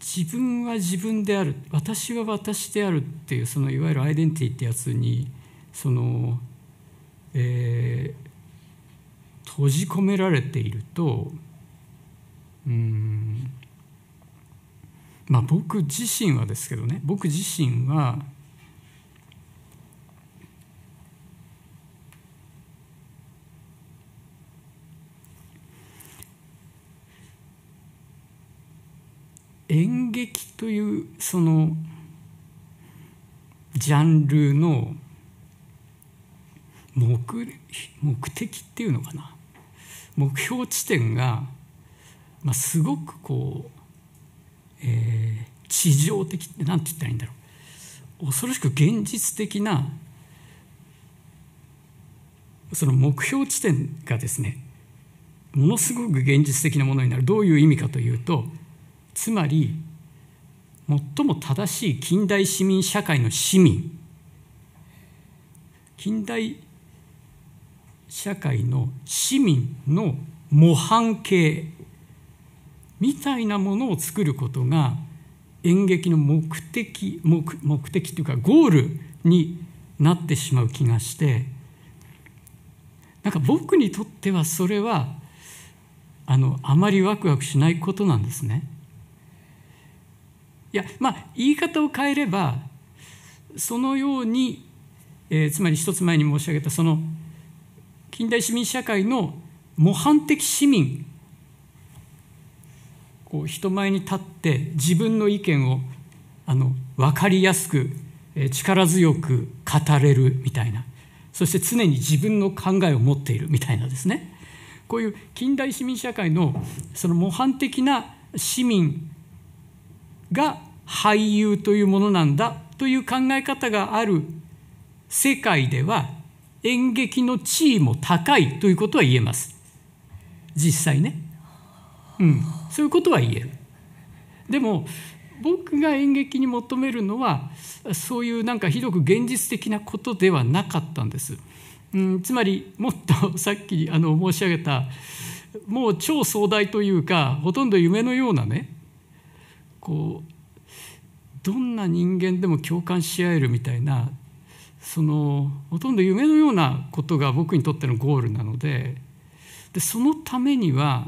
自分は自分である私は私であるっていうそのいわゆるアイデンティティってやつにその、えー、閉じ込められているとうんまあ僕自身はですけどね僕自身は演劇というそのジャンルの目目的っていうのかな目標地点が、まあ、すごくこう、えー、地上的って何て言ったらいいんだろう恐ろしく現実的なその目標地点がですねものすごく現実的なものになるどういう意味かというとつまり最も正しい近代市民社会の市民近代社会の市民の模範形みたいなものを作ることが演劇の目的目目的というかゴールになってしまう気がしてなんか僕にとってはそれはあのあまりワクワクしないことなんですね。いやまあ言い方を変えればそのように、えー、つまり一つ前に申し上げたその近代市民社会の模範的市民こう人前に立って自分の意見をあの分かりやすく力強く語れるみたいなそして常に自分の考えを持っているみたいなですねこういう近代市民社会のその模範的な市民が俳優というものなんだという考え方がある世界では演劇の地位も高いということは言えます実際ね、うん、そういうことは言えるでも僕が演劇に求めるのはそういうなんかひどく現実的なことではなかったんです、うん、つまりもっとさっきあの申し上げたもう超壮大というかほとんど夢のようなねこうどんな人間でも共感し合えるみたいなそのほとんど夢のようなことが僕にとってのゴールなのででそのためには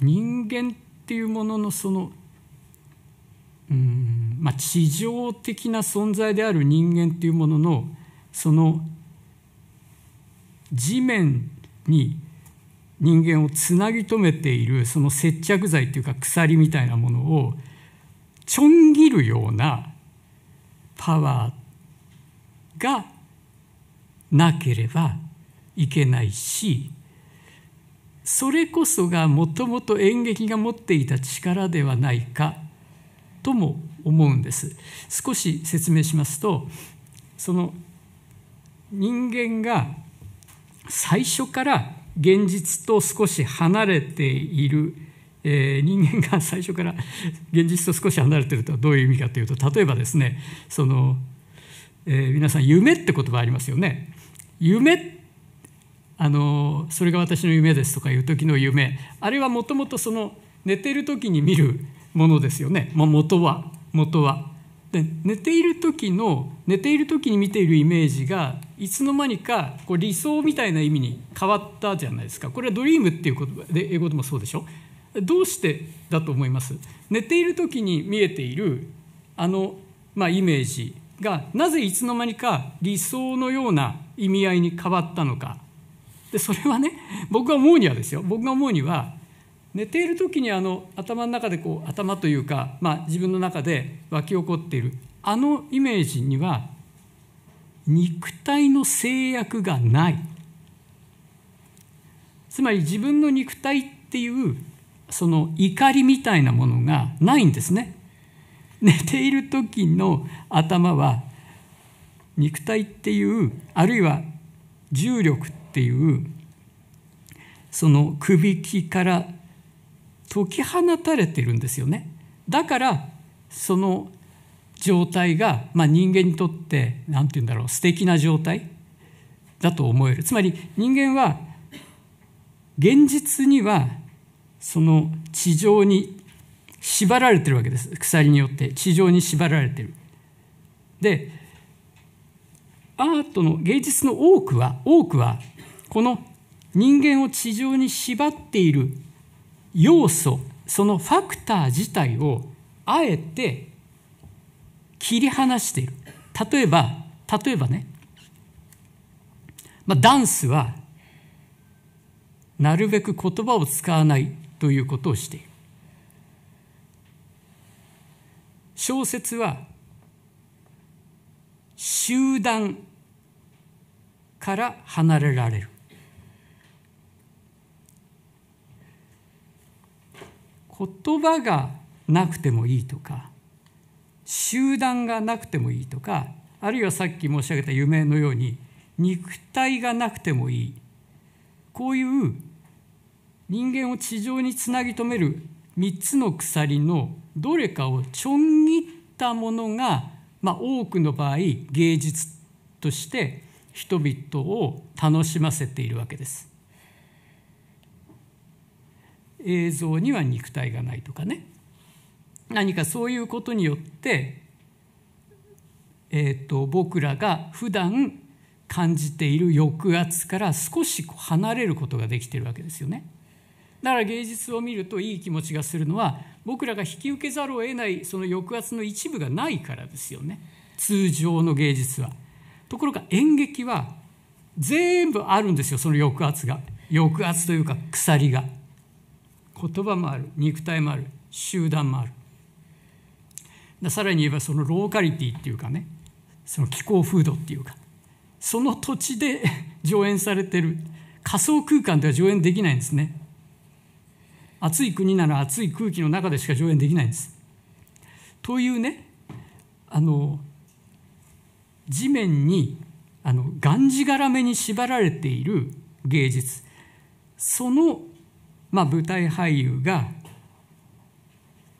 人間っていうもののそのうんまあ地上的な存在である人間っていうもののその地面に人間をつなぎ止めているその接着剤というか鎖みたいなものをちょん切るようなパワーがなければいけないしそれこそがもともと演劇が持っていた力ではないかとも思うんです少し説明しますとその人間が最初から現実と少し離れている、えー、人間が最初から現実と少し離れているとはどういう意味かというと例えばですねその、えー、皆さん夢って言葉ありますよね。夢あのそれが私の夢ですとかいう時の夢あれはもともとその寝ている時に見るものですよね、まあ、元は元は。で寝ている時の寝ている時に見ているイメージがいつの間にかこう理想みたいな意味に変わったじゃないですかこれはドリームっていう言葉で英語でもそうでしょどうしてだと思います寝ている時に見えているあの、まあ、イメージがなぜいつの間にか理想のような意味合いに変わったのかでそれはね僕が思うにはですよ僕が思うには寝ている時にあの頭の中でこう頭というか、まあ、自分の中で湧き起こっているあのイメージには肉体の制約がないつまり自分の肉体っていうその怒りみたいなものがないんですね寝ている時の頭は肉体っていうあるいは重力っていうその首きから解き放たれてるんですよねだからその状態が、まあ、人間にとって何て言うんだろう素敵な状態だと思えるつまり人間は現実にはその地上に縛られてるわけです鎖によって地上に縛られてるでアートの芸術の多くは多くはこの人間を地上に縛っている要素そのファクター自体をあえて切り離している例えば例えばね、まあ、ダンスはなるべく言葉を使わないということをしている小説は集団から離れられる言葉がなくてもいいとか集団がなくてもいいとかあるいはさっき申し上げた夢のように肉体がなくてもいいこういう人間を地上につなぎ止める3つの鎖のどれかをちょん切ったものが、まあ、多くの場合芸術として人々を楽しませているわけです。映像には肉体がないとかね何かそういうことによって、えーと、僕らが普段感じている抑圧から少し離れることができてるわけですよね。だから芸術を見るといい気持ちがするのは僕らが引き受けざるを得ないその抑圧の一部がないからですよね通常の芸術は。ところが演劇は全部あるんですよその抑圧が抑圧というか鎖が。言葉もある肉体もある集団もあるさらに言えばそのローカリティっていうかねその気候風土っていうかその土地で 上演されてる仮想空間では上演できないんですね暑い国なら暑い空気の中でしか上演できないんですというねあの地面にあのがんじがらめに縛られている芸術そのまあ、舞台俳優が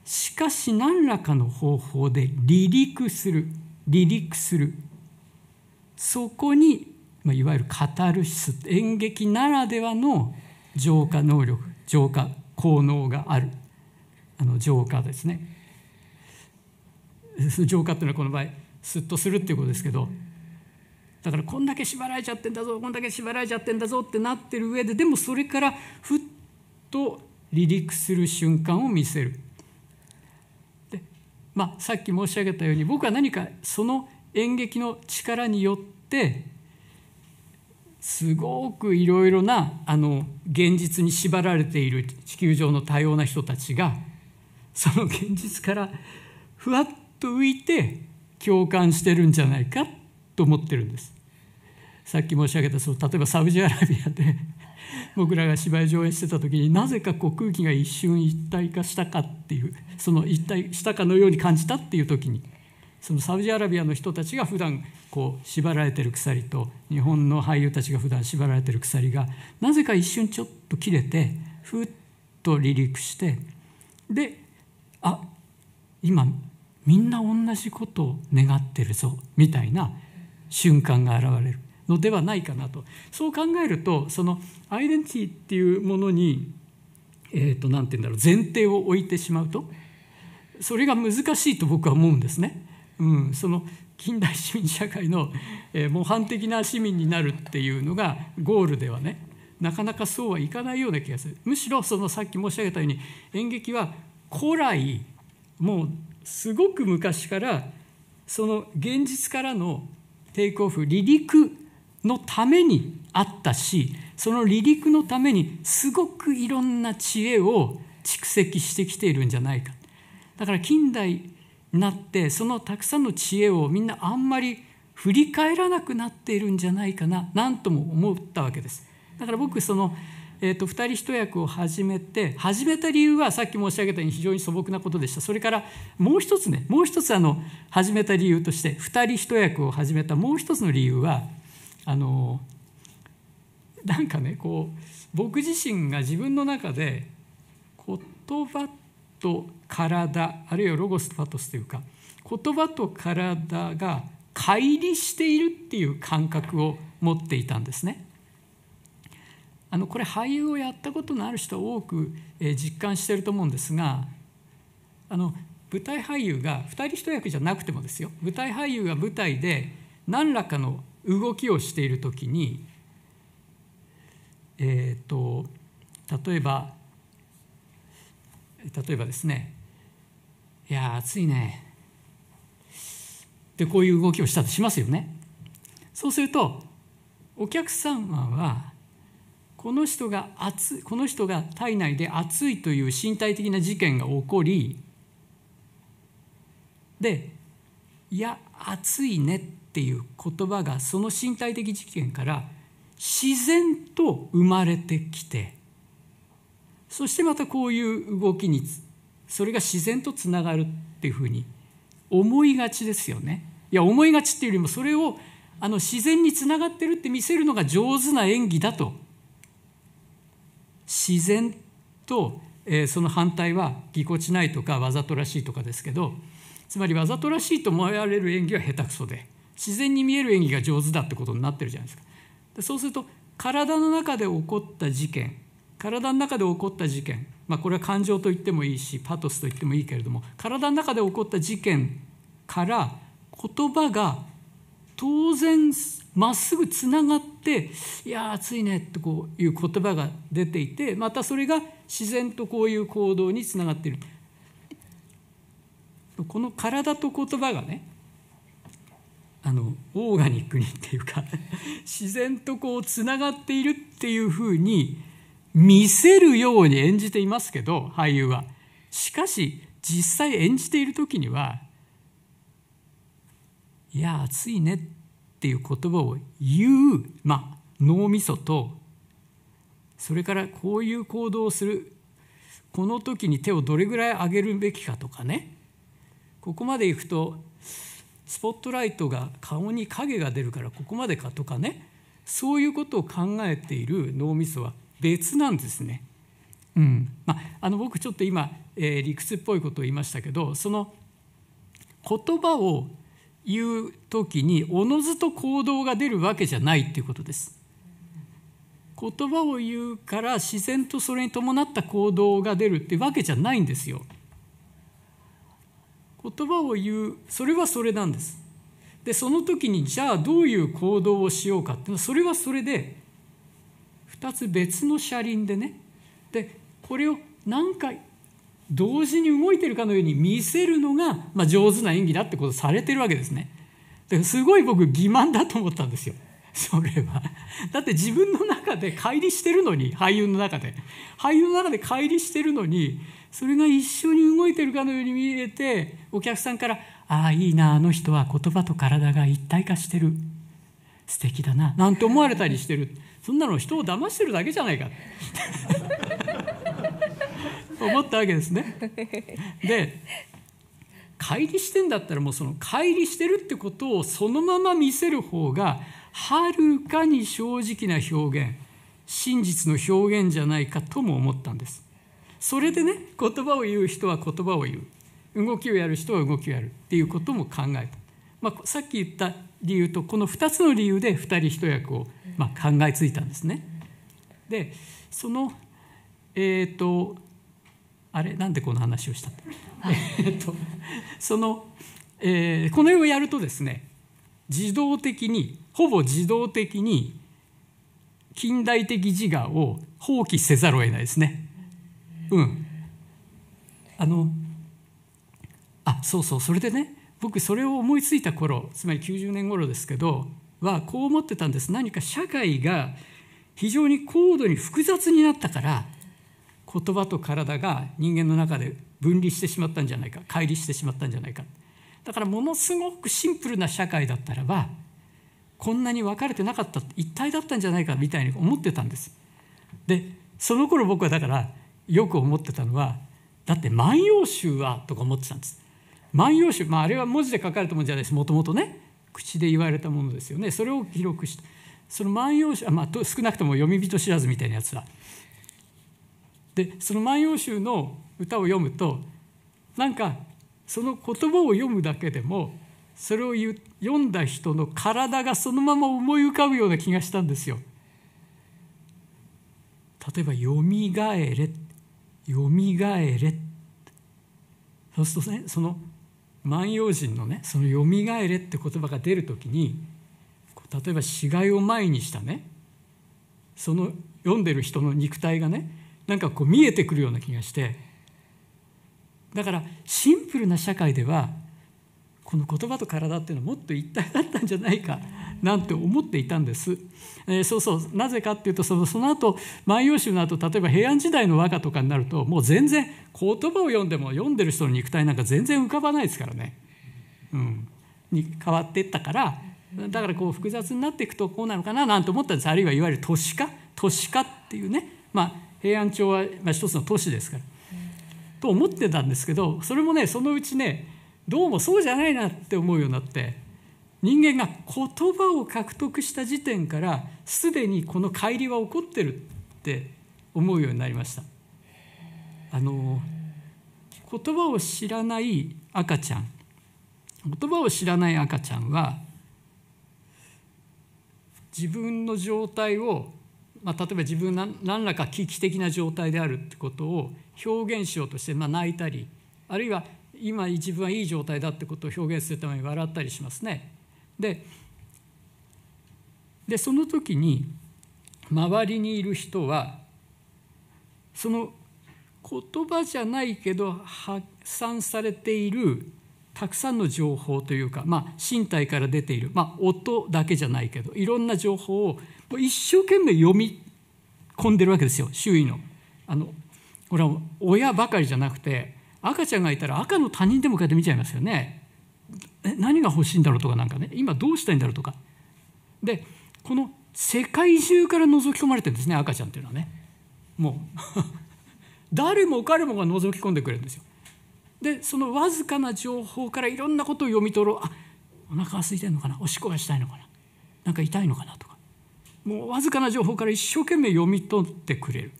しかし何らかの方法で離陸する離陸するそこに、まあ、いわゆるカタルシス演劇ならではの浄化能力浄化効能があるあの浄化ですね浄化っていうのはこの場合すっとするっていうことですけどだからこんだけ縛られちゃってんだぞこんだけ縛られちゃってんだぞってなってる上ででもそれからふっと離陸する瞬間を見せるで、まあ、さっき申し上げたように僕は何かその演劇の力によってすごくいろいろなあの現実に縛られている地球上の多様な人たちがその現実からふわっと浮いて共感してるんじゃないかと思ってるんです。さっき申し上げたその例えばサウジアラビアで 僕らが芝居上映してた時になぜかこう空気が一瞬一体化したかっていうその一体したかのように感じたっていう時にそのサウジアラビアの人たちが普段こう縛られてる鎖と日本の俳優たちが普段縛られてる鎖がなぜか一瞬ちょっと切れてふっと離陸してであ今みんな同じことを願ってるぞみたいな瞬間が現れるのではないかなとそう考えるとそのアイデンティティっていうものに何、えーと、なんて言うんだろう前提を置いてしまうとそれが難しいと僕は思うんですね。うん、その近代市民社会の、えー、模範的な市民になるっていうのがゴールではねなかなかそうはいかないような気がするむしろそのさっき申し上げたように演劇は古来もうすごく昔からその現実からのテイクオフ離陸のためにあったしその離陸のためにすごくいろんな知恵を蓄積してきているんじゃないかだから近代になってそのたくさんの知恵をみんなあんまり振り返らなくなっているんじゃないかななんとも思ったわけですだから僕そのえーと、人一役を始めて始めた理由はさっき申し上げたように非常に素朴なことでしたそれからもう一つねもう一つあの始めた理由として二人一役を始めたもう一つの理由はあのなんかねこう僕自身が自分の中で言葉と体あるいはロゴスとパトスというか言葉と体が乖離しているっていう感覚を持っていたんですね。あのこれ俳優をやったことのある人は多く、え実感してると思うんですがあの舞台俳優が2人1役じゃなくてもですよ舞台俳優が舞台で何らかの動きをしている時に、えーと、例えば例えばですね「いや暑いね」ってこういう動きをしたとしますよね。そうするとお客様はこの人が暑この人が体内で暑いという身体的な事件が起こりで「いや暑いね」っていう言葉がその身体的事件から自然と生まれてきてそしてまたこういう動きにそれが自然とつながるっていうふうに思いがちですよね。いや思いがちっていうよりもそれをあの自然につながってるって見せるのが上手な演技だと自然と、えー、その反対はぎこちないとかわざとらしいとかですけどつまりわざとらしいと思われる演技は下手くそで自然に見える演技が上手だってことになってるじゃないですか。でそうすると体の中で起こった事件体の中で起こった事件、まあ、これは感情と言ってもいいしパトスと言ってもいいけれども体の中で起こった事件から言葉が当然まっすぐつながって「いや暑いね」ってこういう言葉が出ていてまたそれが自然とこういう行動につながっている。この体と言葉がねあのオーガニックにっていうか 自然とこうつながっているっていうふうに見せるように演じていますけど俳優は。しかし実際演じている時にはいや暑いねっていう言葉を言う、まあ、脳みそとそれからこういう行動をするこの時に手をどれぐらい上げるべきかとかねここまでいくとスポットライトが顔に影が出るからここまでかとかねそういうことを考えている脳みそは別なんですね。うんまあ、あの僕ちょっと今、えー、理屈っぽいことを言いましたけどその言葉を言う時におのずと行動が出るわけじゃないっていうことです。言葉を言うから自然とそれに伴った行動が出るってわけじゃないんですよ。言葉を言うそれはそれなんですでその時にじゃあどういう行動をしようかっていうのはそれはそれで2つ別の車輪でねでこれを何回同時に動いてるかのように見せるのが、まあ、上手な演技だってことされてるわけですねですごい僕欺瞞だと思ったんですよそれはだって自分の中で乖離してるのに俳優の中で俳優の中で乖離してるのにそれが一緒に動いてるかのように見えてお客さんから「ああいいなあの人は言葉と体が一体化してる素敵だな」なんて思われたりしてるそんなの人を騙してるだけじゃないか 思ったわけですね。で乖離してんだったらもうその乖離してるってことをそのまま見せる方がはるかに正直な表現真実の表現じゃないかとも思ったんです。それでね言葉を言う人は言葉を言う動きをやる人は動きをやるっていうことも考えた、まあ、さっき言った理由とこの2つの理由で二人一役をまあ考えついたんですね。でそのえっ、ー、とあれなんでこの話をしたんだえっとその、えー、この絵をやるとですね自動的にほぼ自動的に近代的自我を放棄せざるを得ないですね。うんあのあそうそうそれでね僕それを思いついた頃つまり90年頃ですけどはこう思ってたんです何か社会が非常に高度に複雑になったから言葉と体が人間の中で分離してしまったんじゃないか乖離してしまったんじゃないかだからものすごくシンプルな社会だったらばこんなに分かれてなかった一体だったんじゃないかみたいに思ってたんですでその頃僕はだからよく思ってたのはだって「万葉集は」とか思ってたんです。万葉集、まあ、あれは文字で書かれたものじゃないですもともとね口で言われたものですよねそれを記録してその「万葉集」まあ、少なくとも読み人知らずみたいなやつは。でその「万葉集」の歌を読むとなんかその言葉を読むだけでもそれを読んだ人の体がそのまま思い浮かぶような気がしたんですよ。例えば「よみがえれ」っよみがえれ」そうするとねその万葉人のねその「よみがえれ」って言葉が出る時に例えば死骸を前にしたねその読んでる人の肉体がねなんかこう見えてくるような気がしてだからシンプルな社会ではこの言葉と体っていうのはもっと一体だったんじゃないかなんて思っていたんです、えー、そうそうなぜかっていうとそのその後万葉集の後例えば平安時代の和歌とかになるともう全然言葉を読んでも読んでる人の肉体なんか全然浮かばないですからね、うん、に変わっていったからだからこう複雑になっていくとこうなのかななんて思ったんですあるいはいわゆる都市化都市化っていうね、まあ、平安朝は、まあ、一つの都市ですから。と思ってたんですけどそれもねそのうちねどうもそうじゃないなって思うようになって人間が言葉を獲得した時点からすでにこの乖離は起こってるって思うようになりましたあの言葉を知らない赤ちゃん言葉を知らない赤ちゃんは自分の状態を、まあ、例えば自分何何らか危機的な状態であるってことを表現しようとして、まあ、泣いたりあるいは今自分はいい状態だってことを表現するために笑ったりしますね。ででその時に周りにいる人はその言葉じゃないけど発散されているたくさんの情報というか、まあ、身体から出ている、まあ、音だけじゃないけどいろんな情報を一生懸命読み込んでるわけですよ周囲の。あのこれは親ばかりじゃなくて赤ちゃんがいたら赤の他人でもこうやって見ちゃいますよね。何が欲しいんだろうとかなんかね今どうしたいんだろうとか。でこの世界中から覗き込まれてるんですね赤ちゃんっていうのはね。もう 誰も彼もが覗き込んでくれるんですよ。でそのわずかな情報からいろんなことを読み取ろうあお腹が空いてるのかなおしっこがしたいのかななんか痛いのかなとかもうわずかな情報から一生懸命読み取ってくれる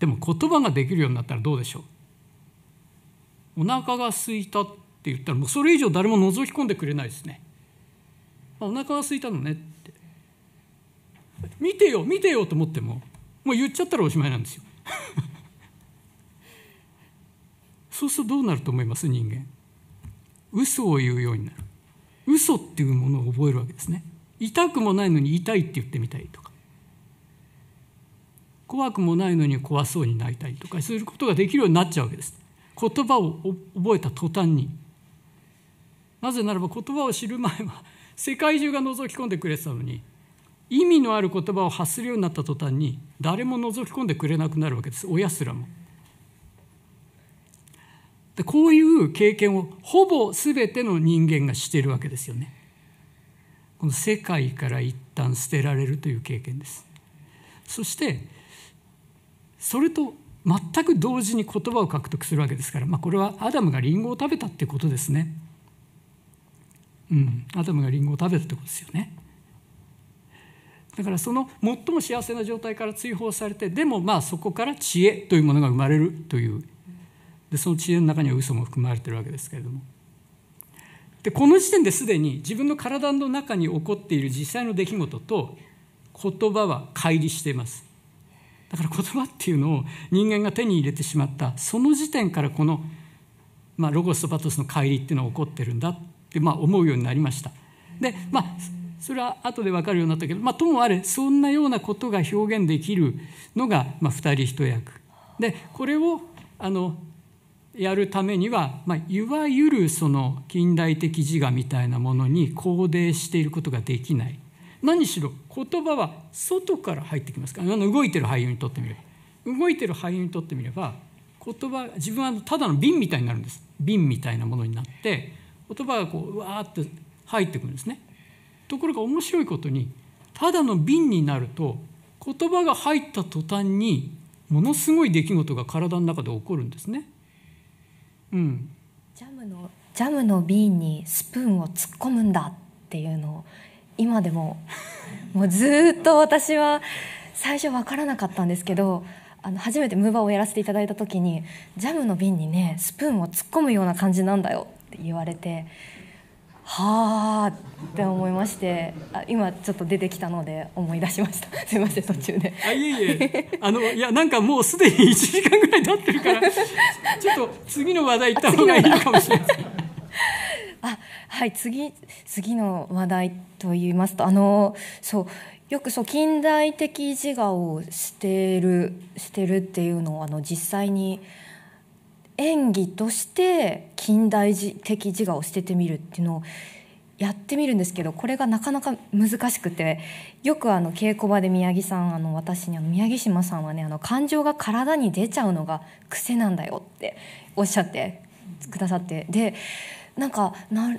でも言葉ができるようになったらどうでしょうお腹が空いたって言ったらもうそれ以上誰も覗き込んでくれないですね。あお腹が空いたのねって見てよ見てよと思ってももう言っちゃったらおしまいなんですよ。そうするとどうなると思います人間。嘘を言うようになる。嘘っていうものを覚えるわけですね。痛くもないのに痛いって言ってみたいとか怖くもないのに怖そうになりたいとかすることができるようになっちゃうわけです。言葉を覚えた途端になぜならば言葉を知る前は世界中が覗き込んでくれてたのに意味のある言葉を発するようになった途端に誰も覗き込んでくれなくなるわけです親すらも。でこういう経験をほぼ全ての人間がしているわけですよね。この世界から一旦捨てられるという経験です。そしてそれと全く同時に言葉を獲得するわけですから、まあ、これはアダムがリンゴを食べたってことですね。うん、アダムがリンゴを食べたってことですよね。だからその最も幸せな状態から追放されてでもまあそこから知恵というものが生まれるというでその知恵の中には嘘も含まれてるわけですけれどもでこの時点ですでに自分の体の中に起こっている実際の出来事と言葉は乖離していますだから言葉っていうのを人間が手に入れてしまったその時点からこの、まあ、ロゴスとパトスの乖離っていうのは起こってるんだって、まあ、思うようになりました。でまあそれは後で分かるようになったけど、まあ、ともあれそんなようなことが表現できるのが、まあ、二人一役でこれをあのやるためには、まあ、いわゆるその近代的自我みたいなものに肯定していることができない何しろ言葉は外から入ってきますからあの動いてる俳優にとってみれば動いてる俳優にとってみれば言葉自分はただの瓶みたいになるんです瓶みたいなものになって言葉がこうわーって入ってくるんですねところが面白いことにただの瓶になると言葉が入った途端にものすごい出来事が体の中で起こるんですね。うん、ジャムのジャムの瓶にスプーンを突っ込むんだっていうのを今でももうずっと私は最初分からなかったんですけどあの初めてムーバーをやらせていただいた時にジャムの瓶にねスプーンを突っ込むような感じなんだよって言われてはあって思いましてあ今ちょっと出てきたので思い出しました すいません途中であいえいえあのいやなんかもうすでに1時間ぐらい経ってるからちょっと次の話題いった方がいいかもしれませんあはい次次の話題と言いますとあのそうよくそう近代的自我をしてるしてるっていうのをあの実際に演技として近代的自我を捨ててみるっていうのをやってみるんですけどこれがなかなか難しくてよくあの稽古場で宮城さんあの私にあの宮城島さんはねあの感情が体に出ちゃうのが癖なんだよっておっしゃってくださってでなんかな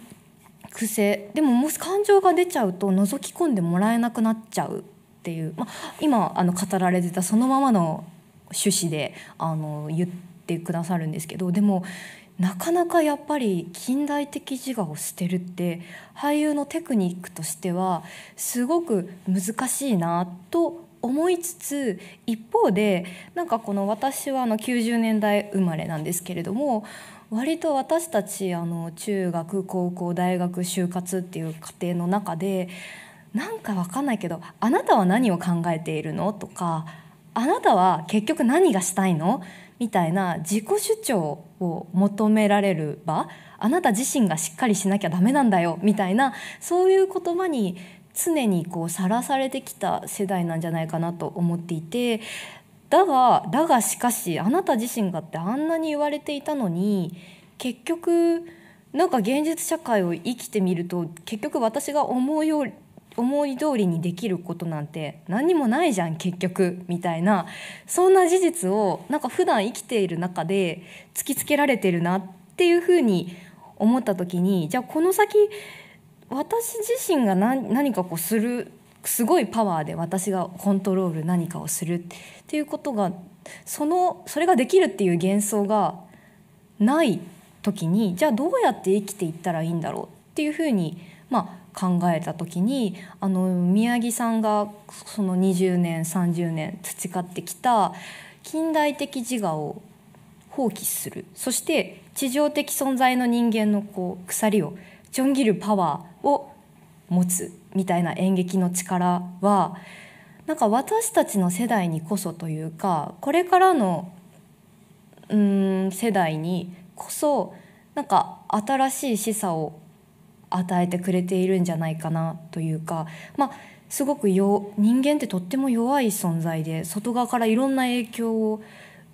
癖でももし感情が出ちゃうと覗き込んでもらえなくなっちゃうっていう、ま今あの語られてたそのままの趣旨であの言ってくださるんですけどでもなかなかやっぱり近代的自我を捨てるって俳優のテクニックとしてはすごく難しいなと思いつつ一方でなんかこの私はあの90年代生まれなんですけれども割と私たちあの中学高校大学就活っていう過程の中でなんか分かんないけど「あなたは何を考えているの?」とか「あなたは結局何がしたいの?」みたいな自己主張を求められる場あなた自身がしっかりしなきゃダメなんだよみたいなそういう言葉に常にこうさらされてきた世代なんじゃないかなと思っていてだがだがしかしあなた自身がってあんなに言われていたのに結局なんか現実社会を生きてみると結局私が思いより思い通りにできることなんて何もないじゃん結局みたいなそんな事実をなんか普段生きている中で突きつけられてるなっていうふうに思った時にじゃあこの先私自身が何何かこうするすごいパワーで私がコントロール何かをするっていうことがそのそれができるっていう幻想がない時にじゃあどうやって生きていったらいいんだろうっていうふうに、まあ、考えた時にあの宮城さんがその20年30年培ってきた近代的自我を放棄するそして地上的存在の人間のこう鎖をちょんぎるパワーを持つみたいな演劇の力はなんか私たちの世代にこそというかこれからのうん世代にこそなんか新しい示唆を与えてくれているんじゃないかなというかまあすごくよ人間ってとっても弱い存在で外側からいろんな影響を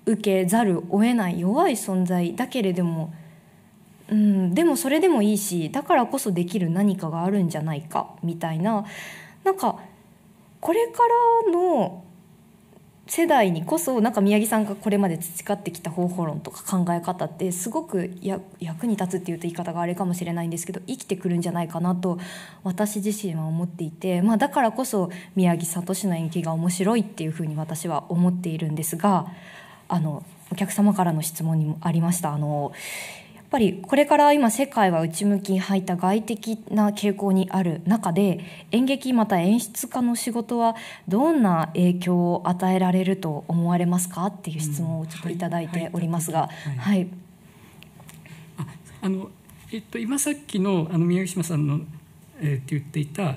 受けざるを得ない弱い存在だけれども。うん、でもそれでもいいしだからこそできる何かがあるんじゃないかみたいななんかこれからの世代にこそなんか宮城さんがこれまで培ってきた方法論とか考え方ってすごく役に立つっていうと言い方があれかもしれないんですけど生きてくるんじゃないかなと私自身は思っていて、まあ、だからこそ宮城聡の演技が面白いっていうふうに私は思っているんですがあのお客様からの質問にもありました。あのぱりこれから今世界は内向き入った外的な傾向にある中で演劇また演出家の仕事はどんな影響を与えられると思われますかっていう質問をちょっと頂いておりますが、はい、あのえっと今さっきのあの宮城島さんのえー、って言っていた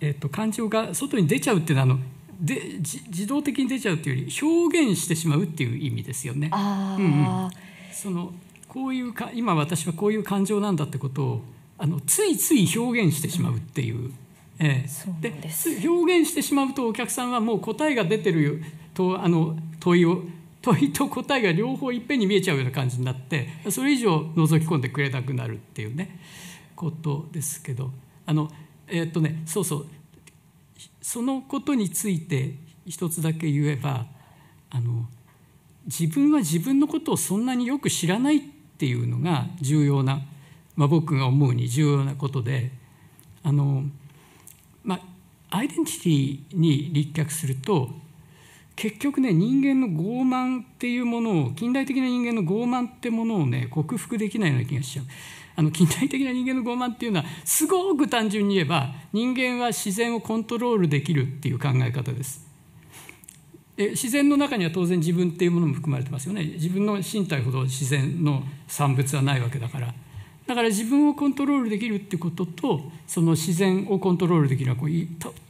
えっと感情が外に出ちゃうっていうのはあので自動的に出ちゃうというより表現してしまうっていう意味ですよね。あうんうん、そのこういうか今私はこういう感情なんだってことをあのついつい表現してしまうっていう。えー、でで表現してしまうとお客さんはもう答えが出てるとあの問いを問いと答えが両方いっぺんに見えちゃうような感じになってそれ以上覗き込んでくれなくなるっていうねことですけどあのえー、っとねそうそうそのことについて一つだけ言えばあの自分は自分のことをそんなによく知らないっっていうのが重要な、まあ、僕が思うに重要なことであの、まあ、アイデンティティに立脚すると結局ね人間の傲慢っていうものを近代的な人間の傲慢ってものをね克服できないような気がしちゃう。あの近代的な人間の傲慢っていうのはすごく単純に言えば人間は自然をコントロールできるっていう考え方です。で自然の中には当然自分っていうものも含まれてますよね自分の身体ほど自然の産物はないわけだからだから自分をコントロールできるってこととその自然をコントロールできるのは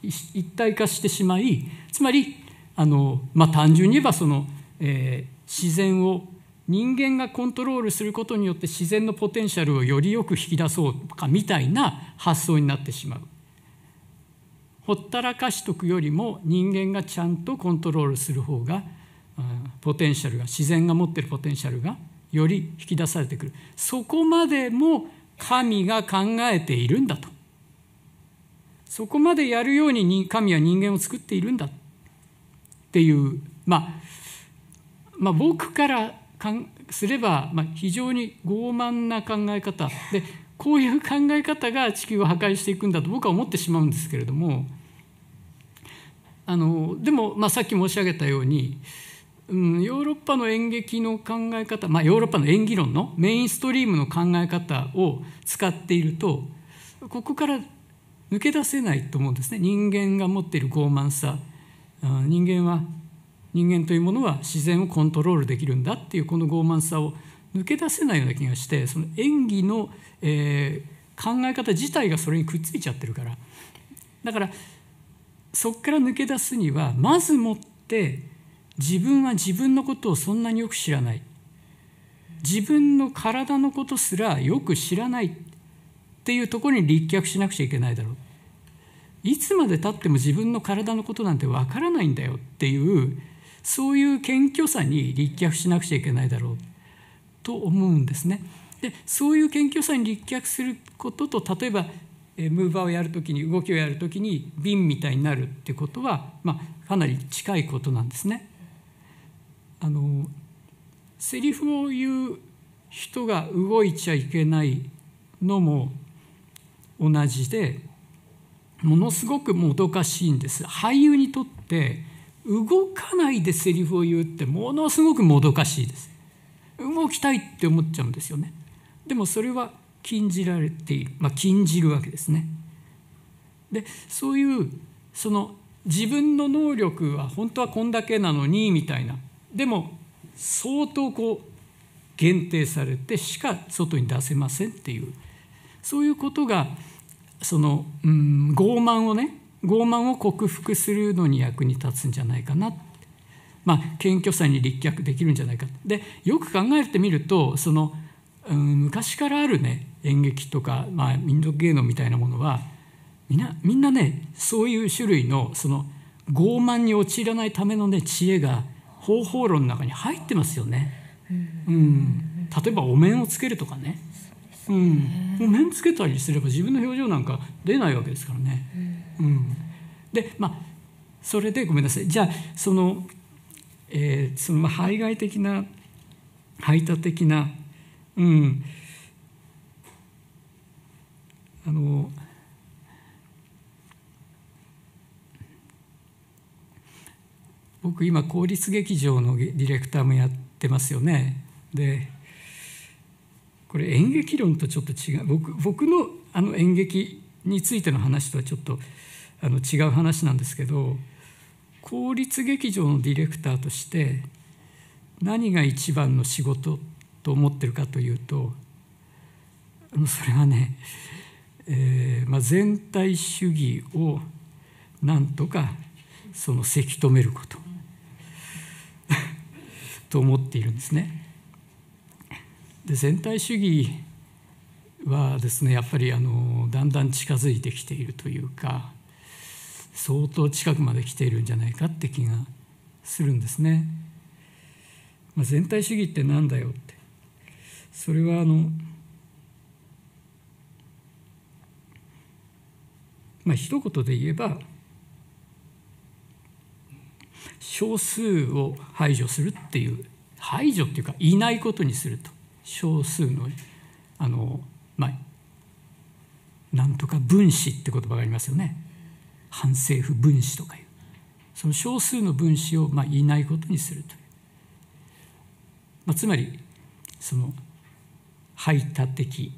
一体化してしまいつまりあの、まあ、単純に言えばその、えー、自然を人間がコントロールすることによって自然のポテンシャルをよりよく引き出そうかみたいな発想になってしまうほったらかしとくよりも人間がちゃんとコントロールする方がポテンシャルが自然が持ってるポテンシャルがより引き出されてくるそこまでも神が考えているんだとそこまでやるように神は人間を作っているんだっていう、まあ、まあ僕からかんすれば、まあ、非常に傲慢な考え方でこういう考え方が地球を破壊していくんだと僕は思ってしまうんですけれどもあのでも、まあ、さっき申し上げたように、うん、ヨーロッパの演劇の考え方、まあ、ヨーロッパの演技論のメインストリームの考え方を使っているとここから抜け出せないと思うんですね人間が持っている傲慢さ人間は人間というものは自然をコントロールできるんだっていうこの傲慢さを抜け出せないような気がしてその演技の、えー、考え方自体がそれにくっついちゃってるからだからそこから抜け出すにはまずもって自分は自分のことをそんなによく知らない自分の体のことすらよく知らないっていうところに立脚しなくちゃいけないだろういつまでたっても自分の体のことなんてわからないんだよっていうそういう謙虚さに立脚しなくちゃいけないだろうと思うんですね。でそういう研究者に立脚することと例えばムーバーをやるときに動きをやるときに瓶みたいになるってことは、まあ、かなり近いことなんですね。あのセリフを言う人が動いちゃいけないのも同じでものすごくもどかしいんです俳優にとって動かないでセリフを言うってものすごくもどかしいです動きたいって思っちゃうんですよねでもそれは禁じられている、まあ、禁じるわけですねでそういうその自分の能力は本当はこんだけなのにみたいなでも相当こう限定されてしか外に出せませんっていうそういうことがその、うん、傲慢をね傲慢を克服するのに役に立つんじゃないかなってまあ、謙虚さに立脚できるんじゃないかでよく考えてみるとその、うん、昔からあるね演劇とか、まあ、民族芸能みたいなものはみんなみんなねそういう種類のその傲慢に陥らないためのね知恵が方法論の中に入ってますよね。うん、例えばお面をつけるとかね。うん、お面つけたりすれば自分の表情なんか出ないわけですからね。うん、うん、でまあそれでごめんなさいじゃあそのえー、その排外的な排他的な、うん、あの僕今公立劇場のディレクターもやってますよねでこれ演劇論とちょっと違う僕僕のあの演劇についての話とはちょっとあの違う話なんですけど公立劇場のディレクターとして何が一番の仕事と思ってるかというとそれはね、えーまあ、全体主義をなんとかそのせき止めること と思っているんですね。で全体主義はですねやっぱりあのだんだん近づいてきているというか。相当近くまで来ているんじゃないかって気がするんですね。まあ、全体主義ってなんだよってそれはあのまあ一言で言えば少数を排除するっていう排除っていうかいないことにすると少数のあのまあなんとか分子って言葉がありますよね反政府分子とかいうその少数の分子をまあ言いないことにするという、まあ、つまりその排他的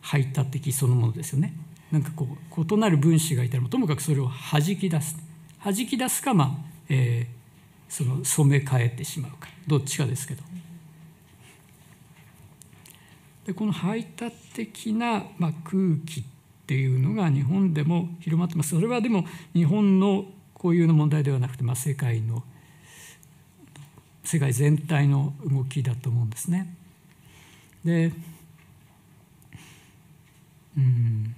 排他的そのものですよねなんかこう異なる分子がいたらともかくそれをはじき出すはじき出すか、まあえー、その染め替えてしまうかどっちかですけどでこの排他的な、まあ、空気っっていうのが日本でも広まってますそれはでも日本の固有の問題ではなくて、まあ、世界の世界全体の動きだと思うんですね。でうん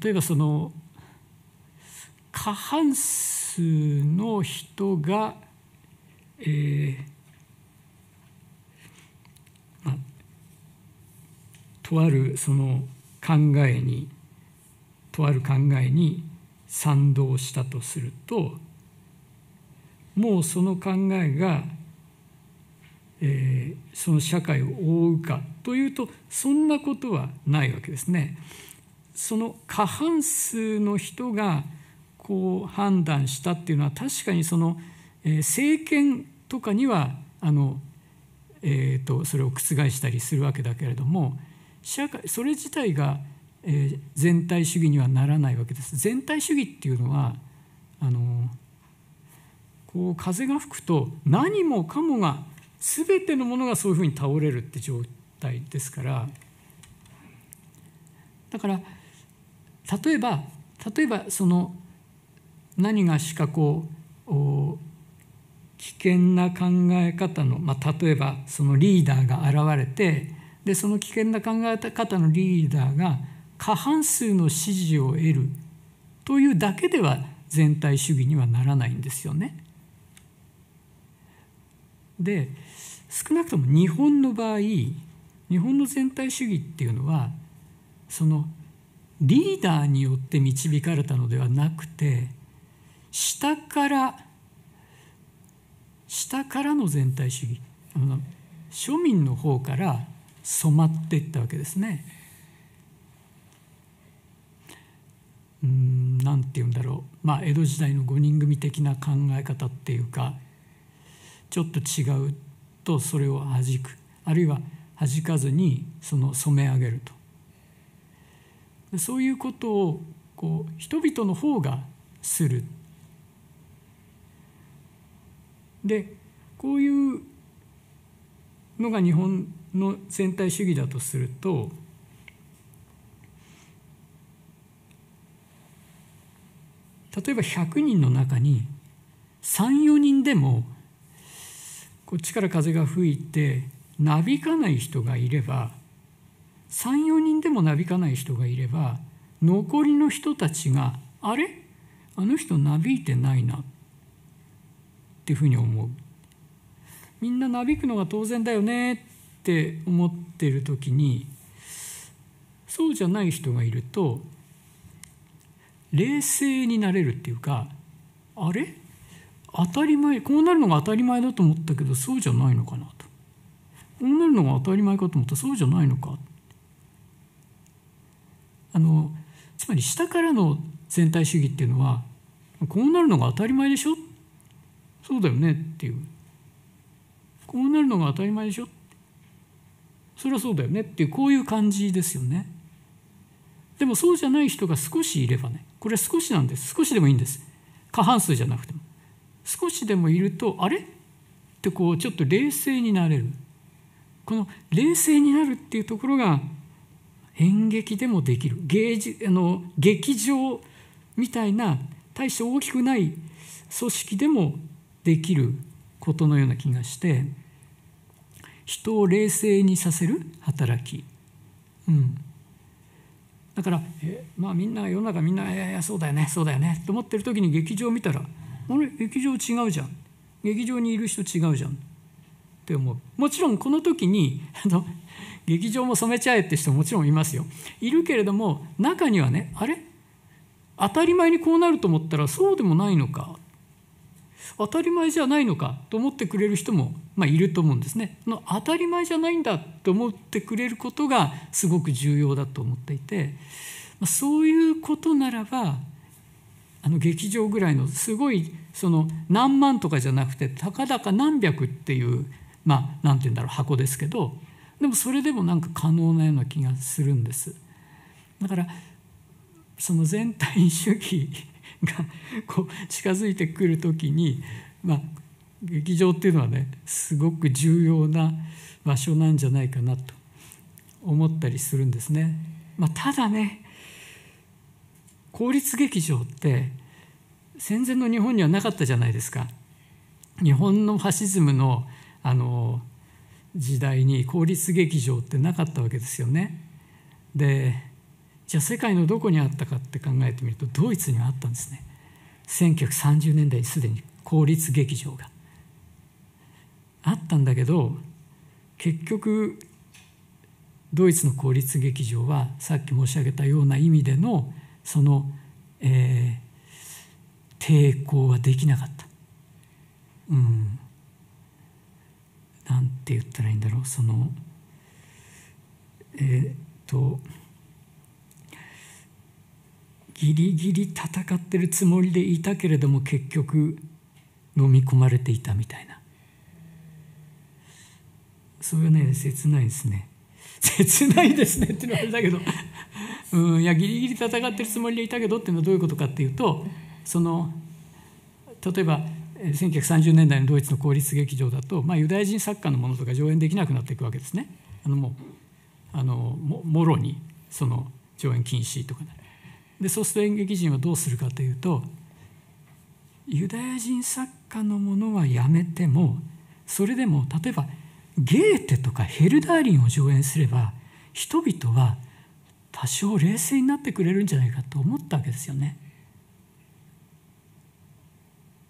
例えばその過半数の人が、えー、とあるその考えにとある考えに賛同したとするともうその考えが、えー、その社会を覆うかというとそんなことはないわけですね。その過半数の人がこう判断したっていうのは確かにその、えー、政権とかにはあの、えーと、とそれを覆したりするわけだけれども。社会それ自体が、え全体主義にはならないわけです全体主義っていうのはあのこう風が吹くと何もかもが全てのものがそういうふうに倒れるって状態ですからだから例えば例えばその何がしかこう危険な考え方の、まあ、例えばそのリーダーが現れてでその危険な考え方のリーダーが過半数の支持を得るというだけでは全体主義にはならないんですよね。で少なくとも日本の場合日本の全体主義っていうのはそのリーダーによって導かれたのではなくて下から下からの全体主義庶民の方から染まっていったわけですね。うんなんて言うんだろう、まあ、江戸時代の5人組的な考え方っていうかちょっと違うとそれを弾くあるいは弾かずにその染め上げるとそういうことをこう人々の方がするでこういうのが日本の全体主義だとすると例えば100人の中に34人でもこっちから風が吹いてなびかない人がいれば34人でもなびかない人がいれば残りの人たちがあれあの人なびいてないなっていうふうに思うみんななびくのが当然だよねって思ってる時にそうじゃない人がいると冷静になれるっていうかあれ当たり前こうなるのが当たり前だと思ったけどそうじゃないのかなとこうなるのが当たり前かと思ったらそうじゃないのかあのつまり下からの全体主義っていうのはこうなるのが当たり前でしょそうだよねっていうこうなるのが当たり前でしょそりゃそうだよねっていうこういう感じですよねでもそうじゃない人が少しいればねこれ少しなんです少しでもいいんです過半数じゃなくても少しでもいるとあれってこうちょっと冷静になれるこの冷静になるっていうところが演劇でもできる芸術あの劇場みたいな大して大きくない組織でもできることのような気がして人を冷静にさせる働き、うん、だからえまあみんな世の中みんないやいやそうだよねそうだよねと思ってる時に劇場見たらあれ劇場違うじゃん劇場にいる人違うじゃんって思うもちろんこの時に劇場も染めちゃえって人ももちろんいますよいるけれども中にはねあれ当たり前にこうなると思ったらそうでもないのか当たり前じゃないのかと思ってくれる人も、まあ、いると思うんですねの当たり前じゃないんだと思ってくれることがすごく重要だと思っていてそういうことならばあの劇場ぐらいのすごいその何万とかじゃなくてたかだか何百っていうまあ何て言うんだろう箱ですけどでもそれでもなんか可能なような気がするんです。だからその全体主義がこう近づいてくる時に、まあ、劇場っていうのはねすごく重要な場所なんじゃないかなと思ったりするんですね。まあ、ただね公立劇場って戦前の日本にはなかったじゃないですか。日本のファシズムのあの時代に公立劇場ってなかったわけですよね。でじゃあ世界のどこにあったかって考えてみるとドイツにはあったんですね1930年代にすでに公立劇場があったんだけど結局ドイツの公立劇場はさっき申し上げたような意味でのその、えー、抵抗はできなかった。うん、なんて言ったらいいんだろうそのえっ、とギリギリ戦ってるつもりでいたけれども結局飲み込まれていたみたいなそれはね切ないですね切ないですねっていうのはあれだけど うんいやギリギリ戦ってるつもりでいたけどっていうのはどういうことかっていうとその例えば1930年代のドイツの公立劇場だと、まあ、ユダヤ人作家のものとか上演できなくなっていくわけですね。あのもうあのもろにその上演禁止とかなるでそうすると演劇人はどうするかというとユダヤ人作家のものはやめてもそれでも例えばゲーテとかヘルダーリンを上演すれば人々は多少冷静になってくれるんじゃないかと思ったわけですよね。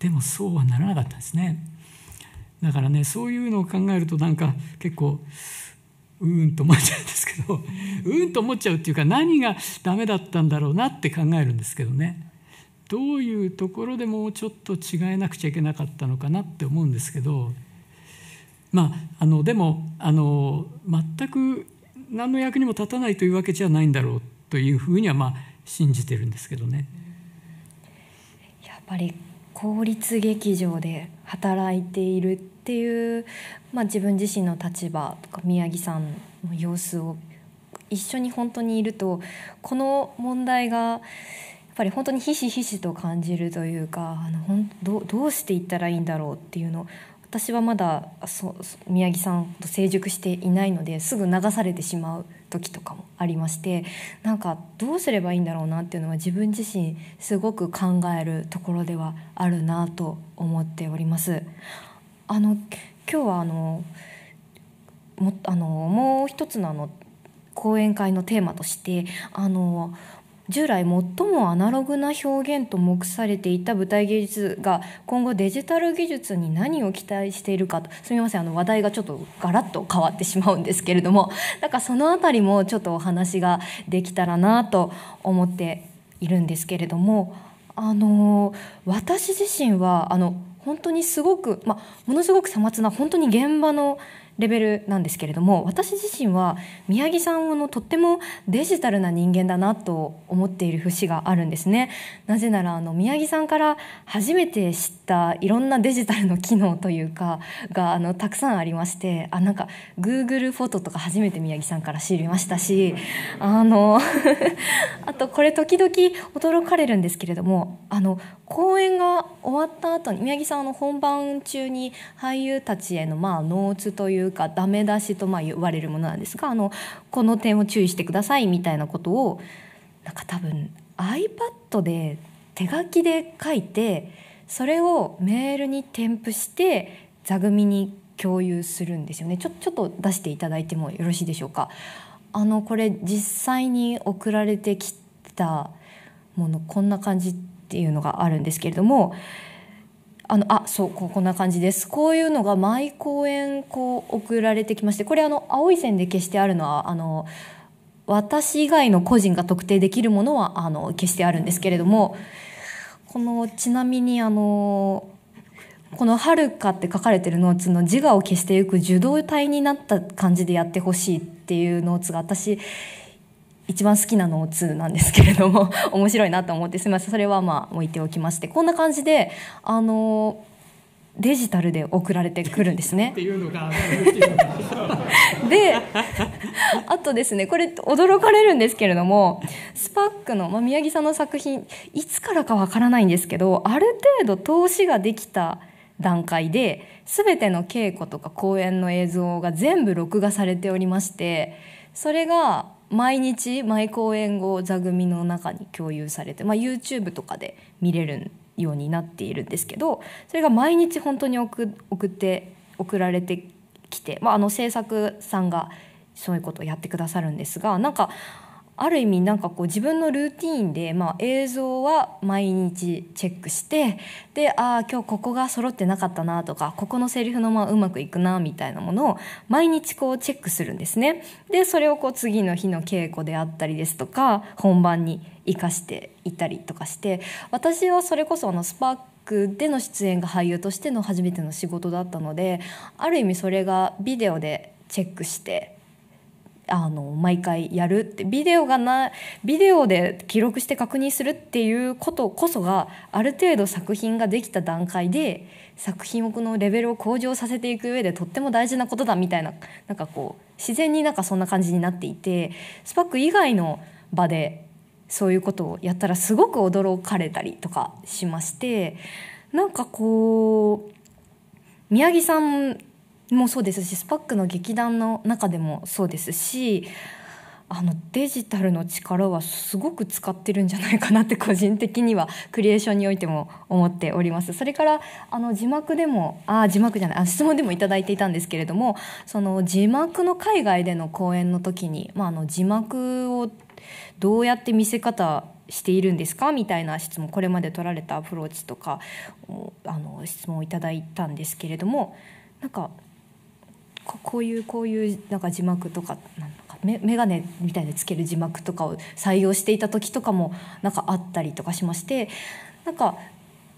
でもそうはならなかったですね。だからねそういうのを考えるとなんか結構うーんと思っちゃうんですけどうーんと思っちゃうっていうか何がダメだったんだろうなって考えるんですけどねどういうところでもうちょっと違えなくちゃいけなかったのかなって思うんですけどまああのでもあの全く何の役にも立たないというわけじゃないんだろうというふうにはまあ信じてるんですけどね。やっぱり公立劇場で働いているっていう、まあ、自分自身の立場とか宮城さんの様子を一緒に本当にいるとこの問題がやっぱり本当にひしひしと感じるというかあのほんどどうしていったらいいんだろうっていうのを私はまだそ宮城さんと成熟していないのですぐ流されてしまう時とかもありましてなんかどうすればいいんだろうなっていうのは自分自身すごく考えるところではあるなと思っております。あの今日はあのもあのもう一つのあの講演会のテーマとしてあの従来最もアナログな表現と目されていた舞台芸術が今後デジタル技術に何を期待しているかとすみませんあの話題がちょっとガラッと変わってしまうんですけれどもなんかその辺りもちょっとお話ができたらなと思っているんですけれどもあの私自身はあの本当にすごく、まあ、ものすごくさまつな本当に現場のレベルなんですけれども私自身は宮城さんのとってもデジタルな人間だなと思っている節があるんですねなぜならあの宮城さんから初めて知ったいろんなデジタルの機能というかがあのたくさんありましてあなんか Google フォトとか初めて宮城さんから知りましたしあの あとこれ時々驚かれるんですけれどもあの公演が終わった後に宮城さんの本番中に俳優たちへのまあノーツというかダメ出しとまあ言われるものなんですがあのこの点を注意してくださいみたいなことをなんか多分 iPad で手書きで書いてそれをメールに添付して座組に共有するんですよねちょちょっと出していただいてもよろしいでしょうか。あのこれ実際に送られてきたものこんな感じっていうのがあるんですけれどもあのあそうこんな感じですこういうのが毎公演こう送られてきましてこれあの青い線で消してあるのはあの私以外の個人が特定できるものはあの消してあるんですけれどもこのちなみにあのこの「はるか」って書かれてるノーツの自我を消していく受動体になった感じでやってほしいっていうノーツが私一番好きなのを2なんですけれども 面白いなと思ってすみませんそれはまあ置いておきましてこんな感じであのデジタルで送られてくるんですね。っていうのが、であとですねこれ驚かれるんですけれどもスパックの、まあ、宮城さんの作品いつからかわからないんですけどある程度投資ができた段階で全ての稽古とか公演の映像が全部録画されておりましてそれが毎日毎公演後座組の中に共有されて、まあ、YouTube とかで見れるようになっているんですけどそれが毎日本当に送って送られてきて、まあ、あの制作さんがそういうことをやってくださるんですがなんかある意味なんかこう自分のルーティーンで、まあ、映像は毎日チェックしてでああ今日ここが揃ってなかったなとかここのセリフのまうまくいくなみたいなものを毎日こうチェックするんですねでそれをこう次の日の稽古であったりですとか本番に生かしていたりとかして私はそれこそあのスパーッでの出演が俳優としての初めての仕事だったのである意味それがビデオでチェックしてあの毎回やるってビデオがなビデオで記録して確認するっていうことこそがある程度作品ができた段階で作品をこのレベルを向上させていく上でとっても大事なことだみたいななんかこう自然になんかそんな感じになっていてスパック以外の場でそういうことをやったらすごく驚かれたりとかしましてなんかこう宮城さんもそうですしスパックの劇団の中でもそうですしあのデジタルの力はすごく使ってるんじゃないかなって個人的にはクリエーションにおいても思っておりますそれからあの字幕でもあ字幕じゃないあ質問でも頂いていたんですけれどもその字幕の海外での公演の時に、まあ、あの字幕をどうやって見せ方しているんですかみたいな質問これまで取られたアプローチとかあの質問をいただいたんですけれどもなんかこういうこういうなんか字幕とかなんかメみたいなつける字幕とかを採用していた時とかもなんかあったりとかしましてなんか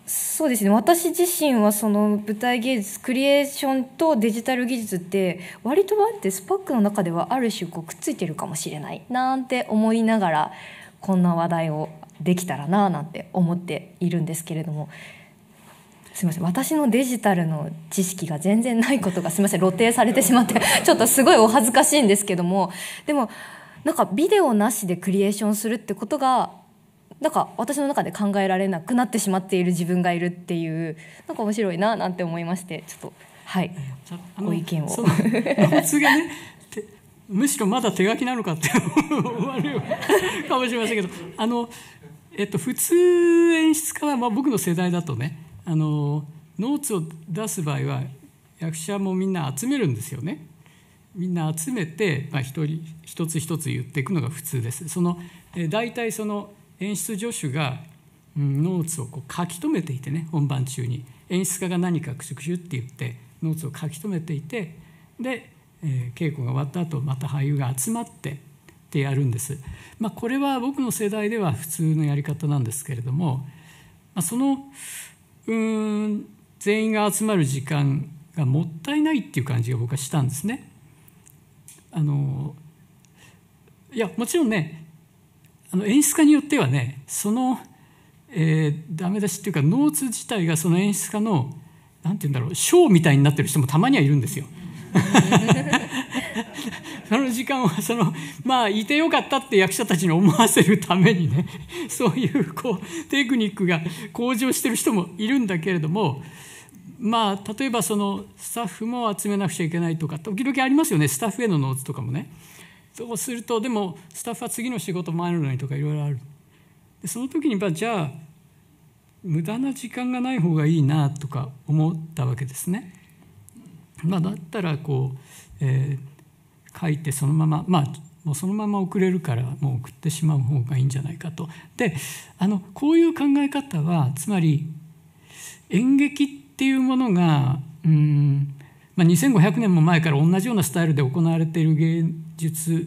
そうですね私自身はその舞台芸術クリエーションとデジタル技術って割とあってスパックの中ではある種こうくっついてるかもしれないなんて思いながらこんな話題をできたらななんて思っているんですけれどもすみません私のデジタルの知識が全然ないことがすみません露呈されてしまって ちょっとすごいお恥ずかしいんですけどもでもなんかビデオなしでクリエーションするってことがなんか私の中で考えられなくなってしまっている自分がいるっていうなんか面白いななんて思いましてちょっとはいご意見を。むしろまだ手書きなのかって思われるかもしれませんけどあの、えっと、普通演出家は、まあ、僕の世代だとねあのノーツを出す場合は役者もみんな集めるんですよね。みんな集めて、まあ、一人一つ一つ言っていくのが普通です。その大体その演出助手がノーツをこう書き留めていてね本番中に演出家が何かクシュクシュって言ってノーツを書き留めていてで、えー、稽古が終わった後また俳優が集まってってやるんです。まあ、これは僕の世代では普通のやり方なんですけれども、まあ、そのうん全員が集まる時間がもったいないっていう感じが僕はしたんですね。あのいやもちろんねあの演出家によってはねその、えー、ダメ出しっていうかノーツ自体がその演出家の何て言うんだろうショーみたいになってる人もたまにはいるんですよ。その時間はそのまあいてよかったって役者たちに思わせるためにね そういうこうテクニックが向上してる人もいるんだけれどもまあ例えばそのスタッフも集めなくちゃいけないとか時々ありますよねスタッフへのノーツとかもね。そうするとでもスタッフは次の仕事もあるのにとかいろいろある。でその時にじゃあ無駄な時間がない方がいいなとか思ったわけですね。まあ、だったらこう、えー書いてそのまままあもうそのまま送れるからもう送ってしまう方がいいんじゃないかと。であのこういう考え方はつまり演劇っていうものがうん、まあ、2500年も前から同じようなスタイルで行われている芸術、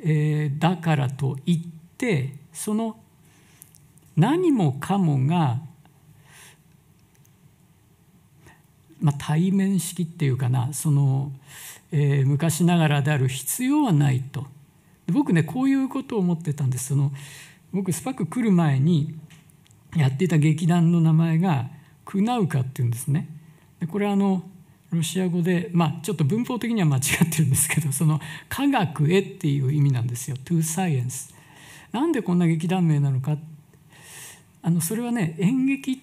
えー、だからといってその何もかもが、まあ、対面式っていうかなその。えー、昔ながらである必要はないと僕ねこういうことを思ってたんですその僕スパック来る前にやっていた劇団の名前がクナウカっていうんですねでこれはあのロシア語で、まあ、ちょっと文法的には間違ってるんですけどその科学へっていう意味なんですよ「トゥーサイエンス」e なんでこんな劇団名なのかあのそれはね演劇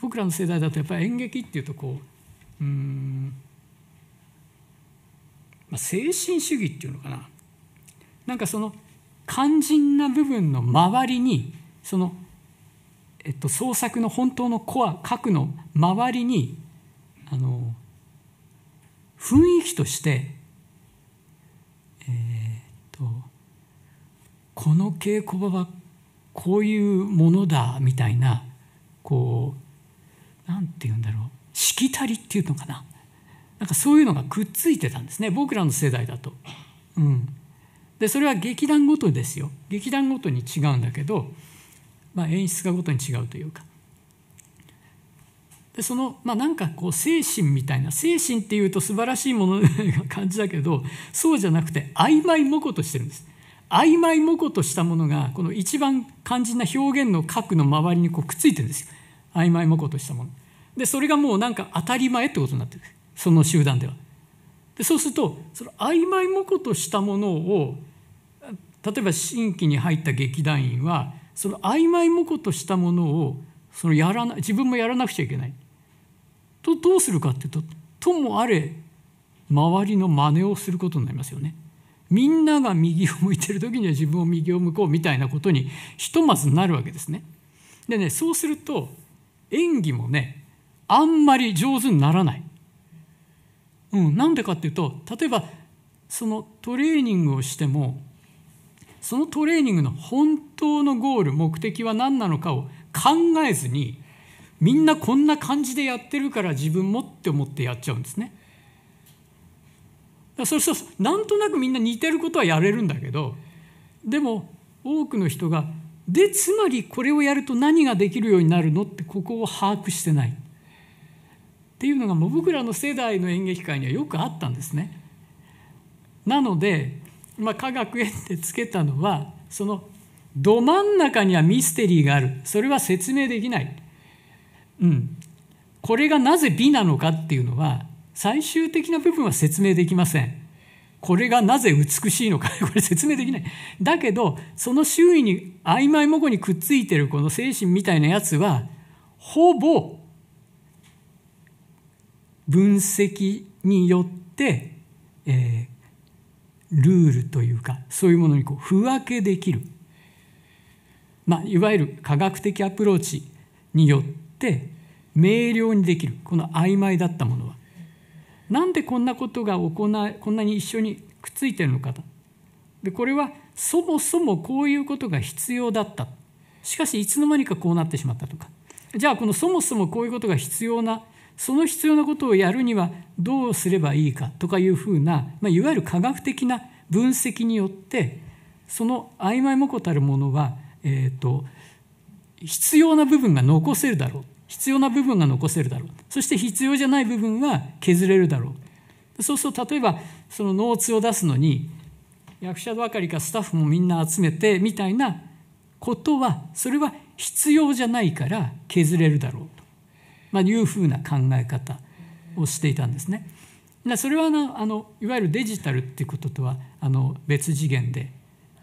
僕らの世代だとやっぱり演劇っていうとこううんあ、精神主義っていうのかななんかその肝心な部分の周りにその、えっと、創作の本当のコア核の周りにあの雰囲気としてえー、っとこの稽古場はこういうものだみたいなこう何て言うんだろうしきたりっていうのかななんかそういうのがくっついてたんですね僕らの世代だと。うん、でそれは劇団ごとですよ劇団ごとに違うんだけど、まあ、演出家ごとに違うというか。でそのまあ、なんかこう精神みたいな精神っていうと素晴らしいものが感じだけどそうじゃなくて曖昧模倣としてるんです曖昧模倣としたものがこの一番肝心な表現の核の周りにこうくっついてるんですよ曖昧模倣としたものでそれがもうなんか当たり前ってことになってるその集団では。でそうするとその曖昧模倣としたものを例えば新規に入った劇団員はその曖昧模倣としたものをそのやらな自分もやらなくちゃいけない。とどうするかっていうとともあれ周りの真似をすることになりますよね。みんなが右を向いてる時には自分を右を向こうみたいなことにひとまずなるわけですね。でねそうすると演技もねあんまり上手にならない。うん、なんでかっていうと例えばそのトレーニングをしてもそのトレーニングの本当のゴール目的は何なのかを考えずにみんなこんな感じでやってるから自分もって思ってやっちゃうんですね。そうするとなんとなくみんな似てることはやれるんだけどでも多くの人がでつまりこれをやると何ができるようになるのってここを把握してない。っていうのがもう僕らの世代の演劇界にはよくあったんですね。なので、まあ、科学園ってつけたのはそのど真ん中にはミステリーがあるそれは説明できない、うん、これがなぜ美なのかっていうのは最終的な部分は説明できません。これがなぜ美しいのか これ説明できない。だけど、その周囲に曖昧もこにくっついてるこの精神みたいなやつは、ほぼ分析によって、えー、ルールというかそういうものにこう不分けできる、まあ、いわゆる科学的アプローチによって明瞭にできるこの曖昧だったものはなんでこんなことが行こんなに一緒にくっついてるのかとでこれはそもそもこういうことが必要だったしかしいつの間にかこうなってしまったとかじゃあこのそもそもこういうことが必要なその必要なことをやるにはどうすればいいかとかいうふうな、まあ、いわゆる科学的な分析によってその曖昧もこたるものは、えーと必要な部分が残せるだろう必要な部分が残せるだろうそして必要じゃない部分は削れるだろうそうすると例えばそのノーツを出すのに役者ばかりかスタッフもみんな集めてみたいなことはそれは必要じゃないから削れるだろうまあ、いうふうな考え方をしていたんですね。それはあのいわゆるデジタルっていうこととはあの別次元で、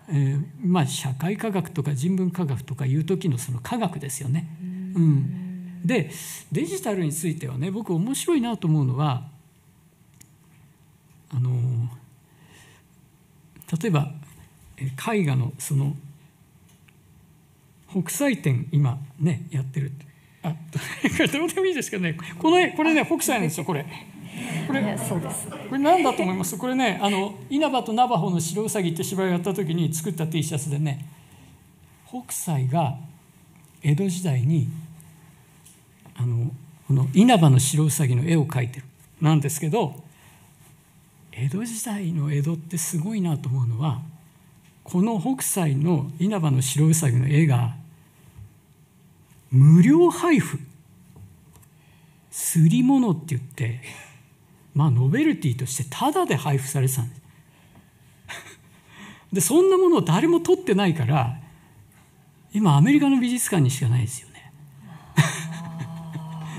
えー、まあ、社会科学とか人文科学とかいう時のその科学ですよね。うん、でデジタルについてはね僕面白いなと思うのはあの例えば絵画のその北斎展今ねやってるってあこれどうでもいいですけどねこのこれね北斎なんですよこれ。これそうですこれ何だと思いますこれねあの稲葉とナバホの白ウサギって芝居をやった時に作った T シャツでね北斎が江戸時代にあのこの稲葉の白ウサギの絵を描いてるなんですけど江戸時代の江戸ってすごいなと思うのはこの北斎の稲葉の白ウサギの絵が無料配布すり物って言ってまあノベルティとしてタダで配布されてたんです。でそんなものを誰も取ってないから今アメリカの美術館にしかないですよね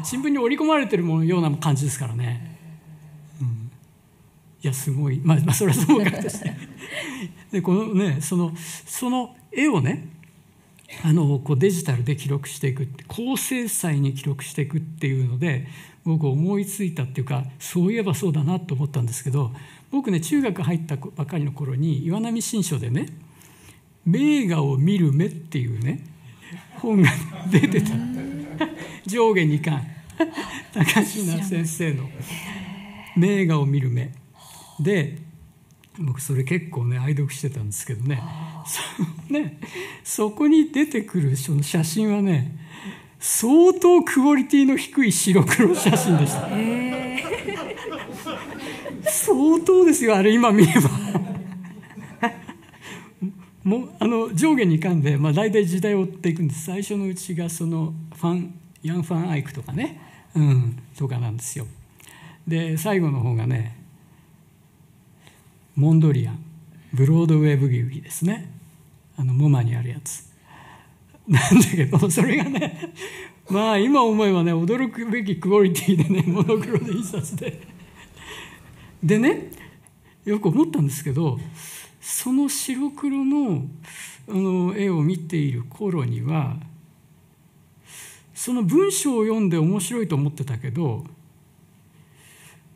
新聞に織り込まれてるものような感じですからね、うん、いやすごい、まあ、まあそれはそうかとしてでこのねそのその絵をねあのこうデジタルで記録していく高精細に記録していくっていうので僕思いついたっていうかそういえばそうだなと思ったんですけど僕ね中学入ったばかりの頃に岩波新書でね「名画を見る目」っていうね本が出てた上下2巻高階先生の「名画を見る目」で僕それ結構ね愛読してたんですけどねそ ねそこに出てくるその写真はね相当クオリティの低い白黒写真でした、相当ですよあれ今見ればもあの上下にかんで、まあ、大体時代を追っていくんです最初のうちがそのファンヤン・ファン・アイクとかね、うん、とかなんですよで最後の方がねモンドリアンブロードウェイブギウギですねあのモマにあるやつ なんだけどそれがね まあ今思えばね驚くべきクオリティでね モノクロで印刷ででねよく思ったんですけどその白黒のあの絵を見ている頃にはその文章を読んで面白いと思ってたけど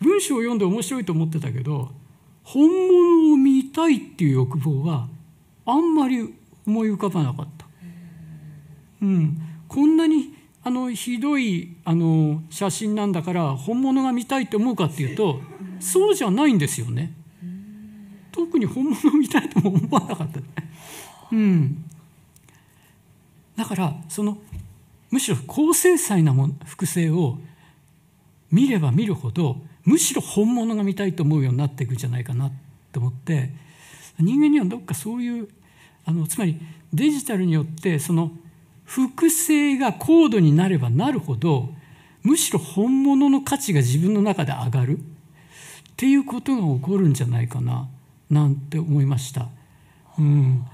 文章を読んで面白いと思ってたけど本物を見たいっていう欲望はあんまり思い浮かばなかった。うん、こんなにあのひどいあの写真なんだから本物が見たいって思うかっていうとそうじゃないんですよね。特に本物を見たいとも思わなかった、うん、だからそのむしろ高精細なも複製を見れば見るほどむしろ本物が見たいと思うようになっていくんじゃないかなと思って人間にはどっかそういうあのつまりデジタルによってその複製が高度になればなるほどむしろ本物の価値が自分の中で上がるっていうことが起こるんじゃないかななんて思いました。うん、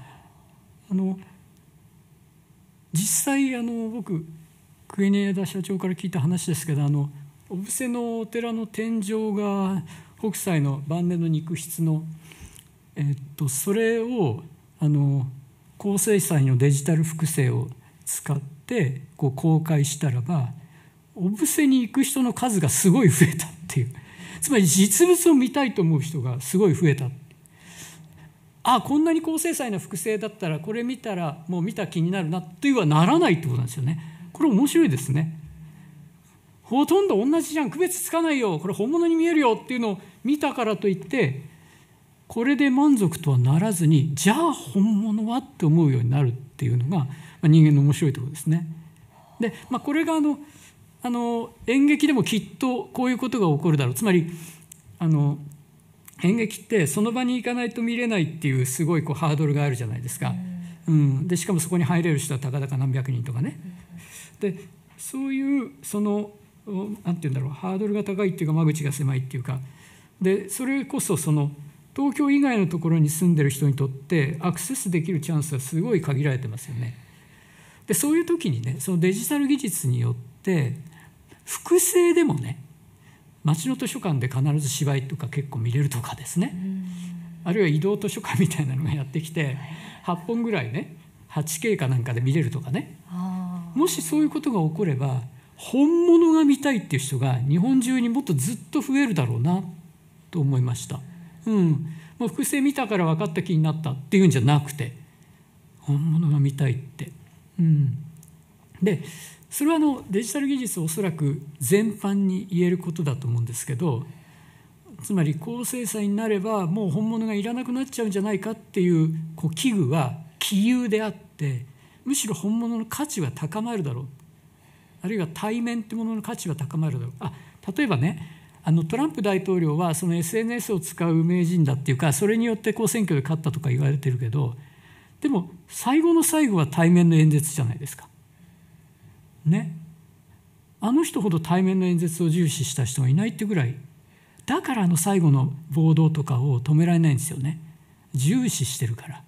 あの実際あの僕クエネダ社長から聞いた話ですけどあのお布施のお寺の天井が北斎の晩年の肉筆の、えっと、それをあの高精細のデジタル複製を使ってこう公開したらばお布施に行く人の数がすごい増えたっていうつまり実物を見たいと思う人がすごい増えたあこんなに高精細な複製だったらこれ見たらもう見た気になるなっていうはならないってことなんですよねこれ面白いですね。ほとんど同じじゃん区別つかないよこれ本物に見えるよっていうのを見たからといってこれで満足とはならずにじゃあ本物はって思うようになるっていうのが人間の面白いところですね。で、まあ、これがあのあの演劇でもきっとこういうことが起こるだろうつまりあの演劇ってその場に行かないと見れないっていうすごいこうハードルがあるじゃないですか、うん、でしかもそこに入れる人はたかだか何百人とかね。でそういうその何て言うんだろうハードルが高いっていうか間口が狭いっていうかでそれこそその東京以外のところに住んでる人にとってアクセスできるチャンスはすごい限られてますよね。でそういう時にねそのデジタル技術によって複製でもね町の図書館で必ず芝居とか結構見れるとかですねあるいは移動図書館みたいなのがやってきて8本ぐらいね 8K かなんかで見れるとかねもしそういうことが起これば本物が見たいっていう人が日本中にもっとずっと増えるだろうなと思いました。うん、もう複製見たから分かった気になったっていうんじゃなくて本物が見たいって。うん、でそれはあのデジタル技術おそらく全般に言えることだと思うんですけどつまり高精細になればもう本物がいらなくなっちゃうんじゃないかっていうこう危惧は杞憂であってむしろ本物の価値は高まるだろうあるいは対面というものの価値は高まるだろうあ例えばねあのトランプ大統領はその SNS を使う名人だっていうかそれによってこう選挙で勝ったとか言われてるけどでも最後の最後は対面の演説じゃないですか。ね。あの人ほど対面の演説を重視した人がいないってぐらいだからあの最後の暴動とかを止められないんですよね重視してるから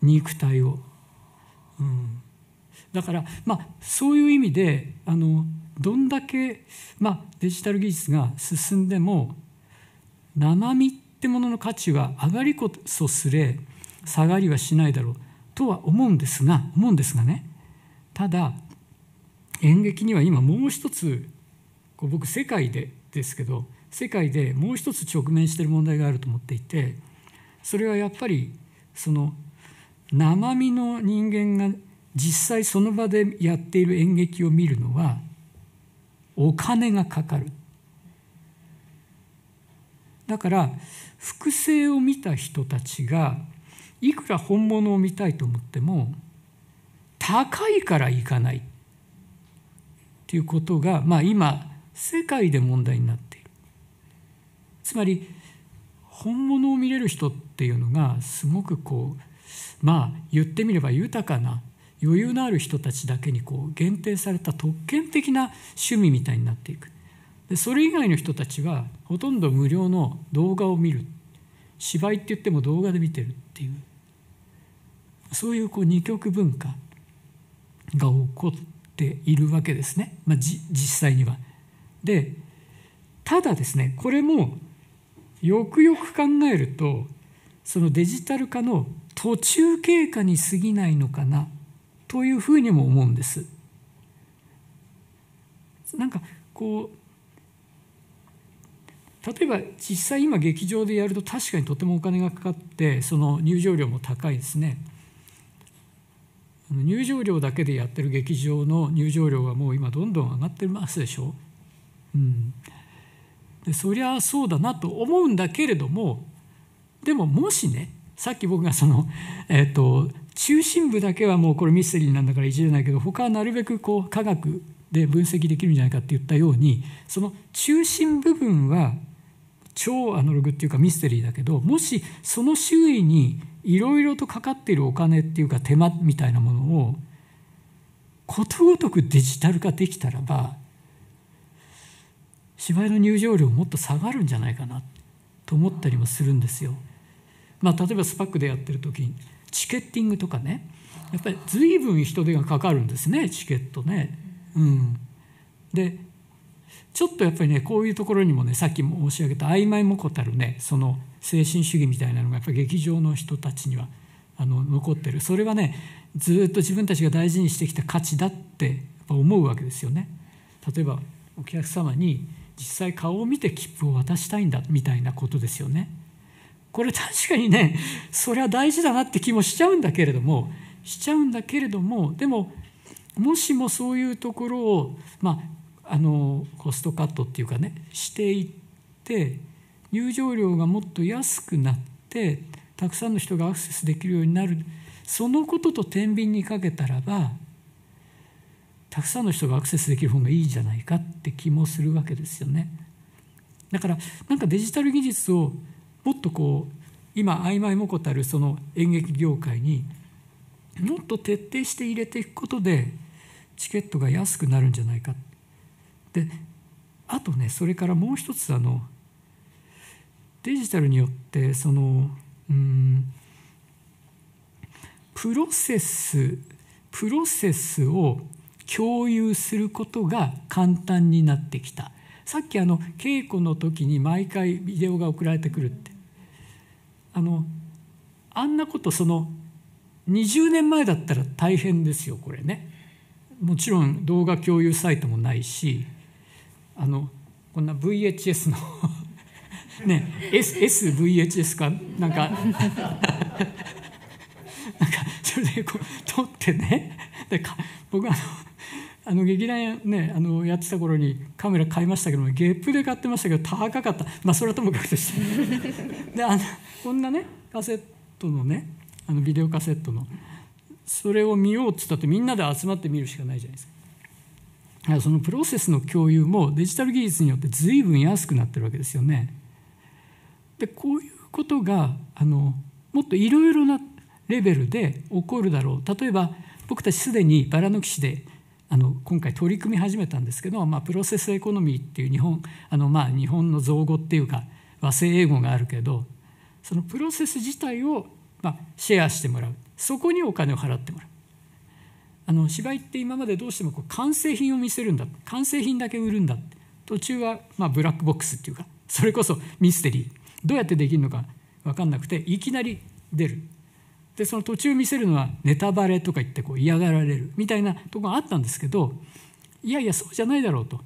肉体を。うんだから、まあ、そういう意味であのどんだけ、まあ、デジタル技術が進んでも生身ってものの価値は上がりこそすれ下がりはしないだろうとは思うんですが思うんですがねただ演劇には今もう一つこう僕世界でですけど世界でもう一つ直面している問題があると思っていてそれはやっぱりその生身の人間が実際その場でやっている演劇を見るのはお金がかかるだから複製を見た人たちがいくら本物を見たいと思っても高いから行かないっていうことが、まあ、今世界で問題になっているつまり本物を見れる人っていうのがすごくこうまあ言ってみれば豊かな余裕のある人たちだけにこう限定された特権的な趣味みたいになっていくでそれ以外の人たちはほとんど無料の動画を見る芝居って言っても動画で見てるっていうそういうこう二極文化が起こっているわけですね、まあ、実際には。でただですねこれもよくよく考えるとそのデジタル化の途中経過に過ぎないのかなというふうにも思うんです。なんかこう例えば実際今劇場でやると確かにとてもお金がかかってその入場料も高いですね。入場料だけでやってる劇場の入場料はもう今どんどん上がってますでしょ。うん、でそりゃそうだなと思うんだけれどもでももしねさっき僕がその、えーと中心部だけはもうこれミステリーなんだからいじれないけど他はなるべくこう科学で分析できるんじゃないかって言ったようにその中心部分は超アナログっていうかミステリーだけどもしその周囲にいろいろとかかっているお金っていうか手間みたいなものをことごとくデジタル化できたらば芝居の入場料もっと下がるんじゃないかなと思ったりもするんですよ。まあ、例えばスパックでやってる時チケッティングとかねやっぱり随分人手がかかるんですねチケットね。うん、でちょっとやっぱりねこういうところにもねさっきも申し上げた曖昧もこたるねその精神主義みたいなのがやっぱり劇場の人たちにはあの残ってるそれはねずっと自分たちが大事にしてきた価値だってやっぱ思うわけですよね。例えばお客様に実際顔を見て切符を渡したいんだみたいなことですよね。これ確かにねそりゃ大事だなって気もしちゃうんだけれどもしちゃうんだけれどもでももしもそういうところを、まあ、あのコストカットっていうかねしていって入場料がもっと安くなってたくさんの人がアクセスできるようになるそのことと天秤にかけたらばたくさんの人がアクセスできる方がいいんじゃないかって気もするわけですよね。だからなんかデジタル技術をもっとこう今曖昧もこたるその演劇業界にもっと徹底して入れていくことでチケットが安くなるんじゃないかであとねそれからもう一つあのデジタルによってそのうんプロセスプロセスを共有することが簡単になってきたさっきあの稽古の時に毎回ビデオが送られてくるってあのあんなことその20年前だったら大変ですよこれねもちろん動画共有サイトもないしあのこんな VHS の ね SSVHS かなんか なんかそれでこう撮ってねでか僕あのあの劇団ねあのやってた頃にカメラ買いましたけどゲップで買ってましたけど高かったまあそれはともかくとして であのこんなねカセットのねあのビデオカセットのそれを見ようっつったってみんなで集まって見るしかないじゃないですかそのプロセスの共有もデジタル技術によって随分安くなってるわけですよねでこういうことがあのもっといろいろなレベルで起こるだろう例えば僕たちすでにバラの騎士であの今回取り組み始めたんですけど、まあ、プロセスエコノミーっていう日本あの、まあ、日本の造語っていうか和製英語があるけどそのプロセス自体を、まあ、シェアしてもらうそこにお金を払ってもらうあの芝居って今までどうしてもこう完成品を見せるんだ完成品だけ売るんだ途中は、まあ、ブラックボックスっていうかそれこそミステリーどうやってできるのか分かんなくていきなり出るでその途中見せるのはネタバレとか言ってこう嫌がられるみたいなとこがあったんですけどいやいやそうじゃないだろうと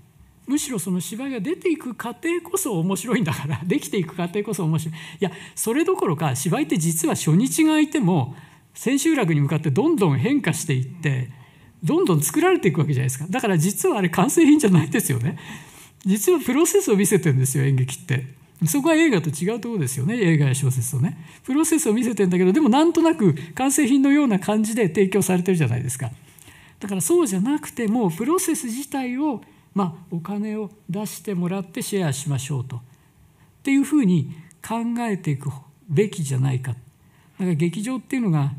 むしろその芝居が出ていく過程こそ面白いんだから できていく過程こそ面白いいやそれどころか芝居って実は初日が空いても千秋楽に向かってどんどん変化していってどんどん作られていくわけじゃないですかだから実はあれ完成品じゃないですよね実はプロセスを見せてるんですよ演劇って。そこは映画と違うところですよね映画や小説とねプロセスを見せてんだけどでもなんとなく完成品のような感じで提供されてるじゃないですかだからそうじゃなくてもうプロセス自体を、まあ、お金を出してもらってシェアしましょうとっていうふうに考えていくべきじゃないかだから劇場っていうのが、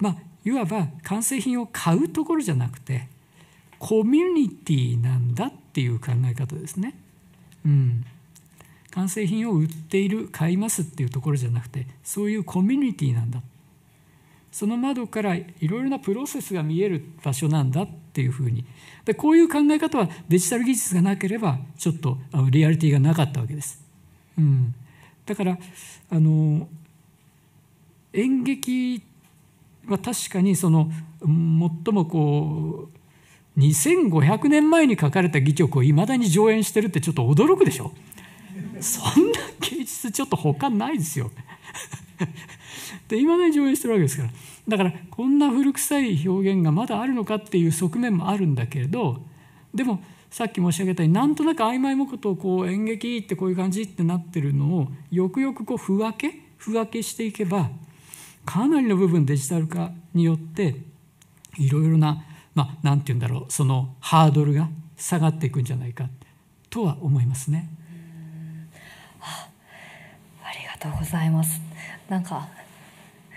まあ、いわば完成品を買うところじゃなくてコミュニティなんだっていう考え方ですね。うん完成品を売っている買いますっていうところじゃなくてそういうコミュニティなんだその窓からいろいろなプロセスが見える場所なんだっていうふうにでこういう考え方はデジタル技術がなければちょっとあのリアリティがなかったわけです、うん、だからあの演劇は確かにその最もこう2500年前に書かれた戯曲をいまだに上演してるってちょっと驚くでしょ。そんな芸術ちょっと他ないですよ で今まに上演してるわけですからだからこんな古臭い表現がまだあるのかっていう側面もあるんだけれどでもさっき申し上げたようになんとなく曖昧もことをこう演劇ってこういう感じってなってるのをよくよくこうふわけふわけしていけばかなりの部分デジタル化によっていろいろなまあ何て言うんだろうそのハードルが下がっていくんじゃないかとは思いますね。とうございますなんか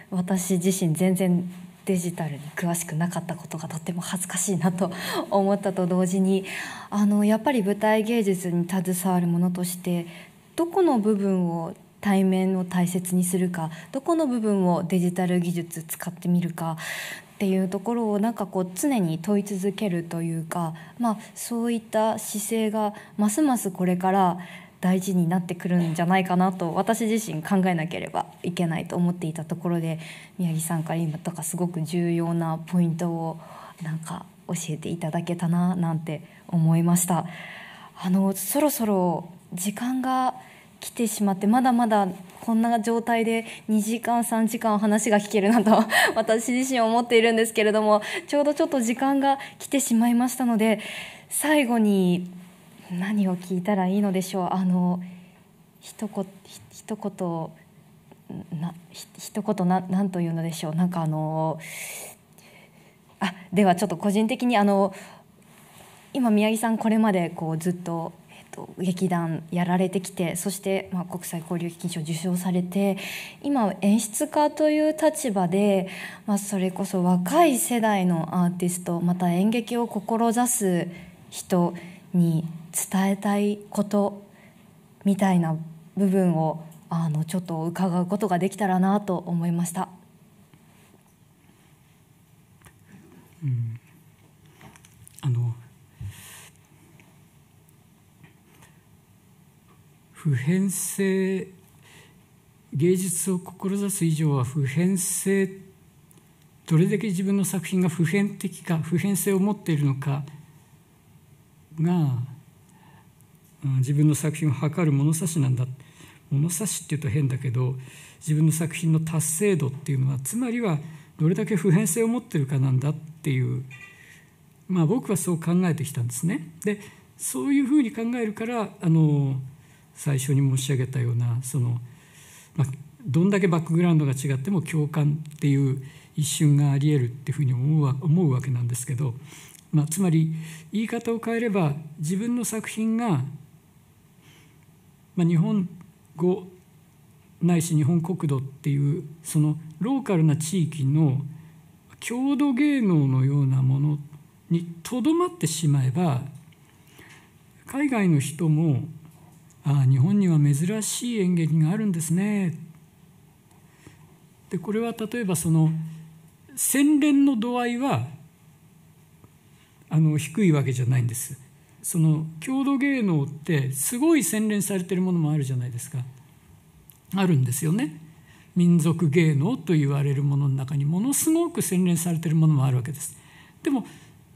私自身全然デジタルに詳しくなかったことがとっても恥ずかしいなと思ったと同時にあのやっぱり舞台芸術に携わるものとしてどこの部分を対面を大切にするかどこの部分をデジタル技術使ってみるかっていうところをなんかこう常に問い続けるというか、まあ、そういった姿勢がますますこれから大事になってくるんじゃないかなと私自身考えなければいけないと思っていたところで宮城さんから今とかすごく重要なポイントをなんか教えていただけたななんて思いました。あのそろそろ時間が来てしまってまだまだこんな状態で2時間3時間話が聞けるなと 私自身思っているんですけれどもちょうどちょっと時間が来てしまいましたので最後に何を聞いたらいいのでしょうあの一言一言な一言な何というのでしょうなんかあのあではちょっと個人的にあの今宮城さんこれまでこうずっと劇団やられてきてそして、まあ、国際交流基金賞受賞されて今演出家という立場で、まあ、それこそ若い世代のアーティストまた演劇を志す人に伝えたいことみたいな部分をあのちょっと伺うことができたらなと思いました。うん、あの普遍性芸術を志す以上は普遍性どれだけ自分の作品が普遍的か普遍性を持っているのかが自分の作品を測る物差しなんだ物差しっていうと変だけど自分の作品の達成度っていうのはつまりはどれだけ普遍性を持ってるかなんだっていうまあ僕はそう考えてきたんですね。でそういうふうに考えるからあの最初に申し上げたようなその、まあ、どんだけバックグラウンドが違っても共感っていう一瞬がありえるっていうふうに思うわ思うわけなんですけど、まあ、つまり言い方を変えれば自分の作品がまあ、日本語ないし日本国土っていうそのローカルな地域の郷土芸能のようなものにとどまってしまえば海外の人も「ああ日本には珍しい演劇があるんですね」でこれは例えばその洗練の度合いはあの低いわけじゃないんです。その郷土芸能ってすごい洗練されてるものもあるじゃないですかあるんですよね民族芸能と言われるものの中にものすごく洗練されてるものもあるわけですでも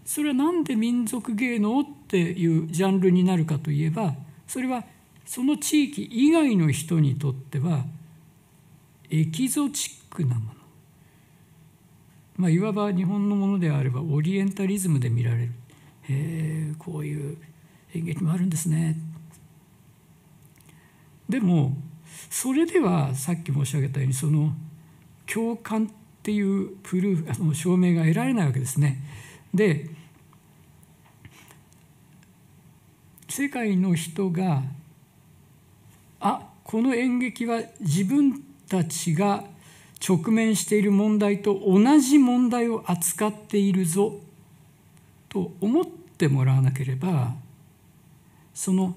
それは何で民族芸能っていうジャンルになるかといえばそれはその地域以外の人にとってはエキゾチックなもの、まあ、いわば日本のものであればオリエンタリズムで見られるえー、こういう演劇もあるんですね。でもそれではさっき申し上げたようにその共感っていうプルーあの証明が得られないわけですね。で世界の人があこの演劇は自分たちが直面している問題と同じ問題を扱っているぞと思っってもらわなければその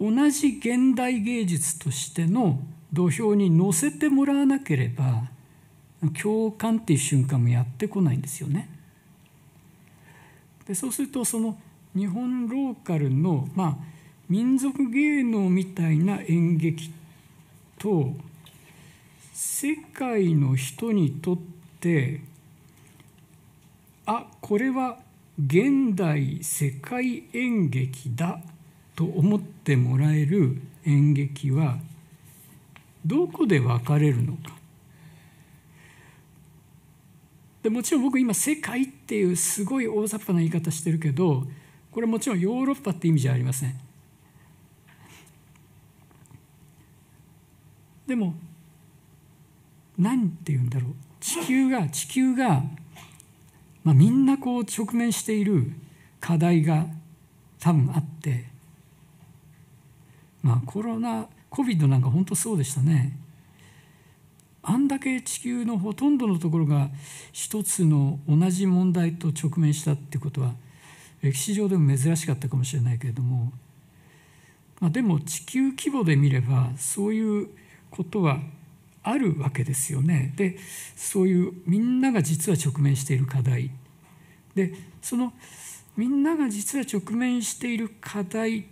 同じ現代芸術としての土俵に乗せてもらわなければ共感っていう瞬間もやってこないんですよね。でそうするとその日本ローカルの、まあ、民族芸能みたいな演劇と世界の人にとってあこれは現代世界演劇だと思ってもらえる演劇はどこで分かれるのかでもちろん僕今「世界」っていうすごい大雑把な言い方してるけどこれもちろんヨーロッパって意味じゃありませんでも何て言うんだろう地球が地球がまあ、みんなこう直面している課題が多分あって、まあ、コロナ COVID なんか本当そうでしたねあんだけ地球のほとんどのところが一つの同じ問題と直面したってことは歴史上でも珍しかったかもしれないけれども、まあ、でも地球規模で見ればそういうことはあるわけですよね。でそういうみんなが実は直面している課題でそのみんなが実は直面している課題っ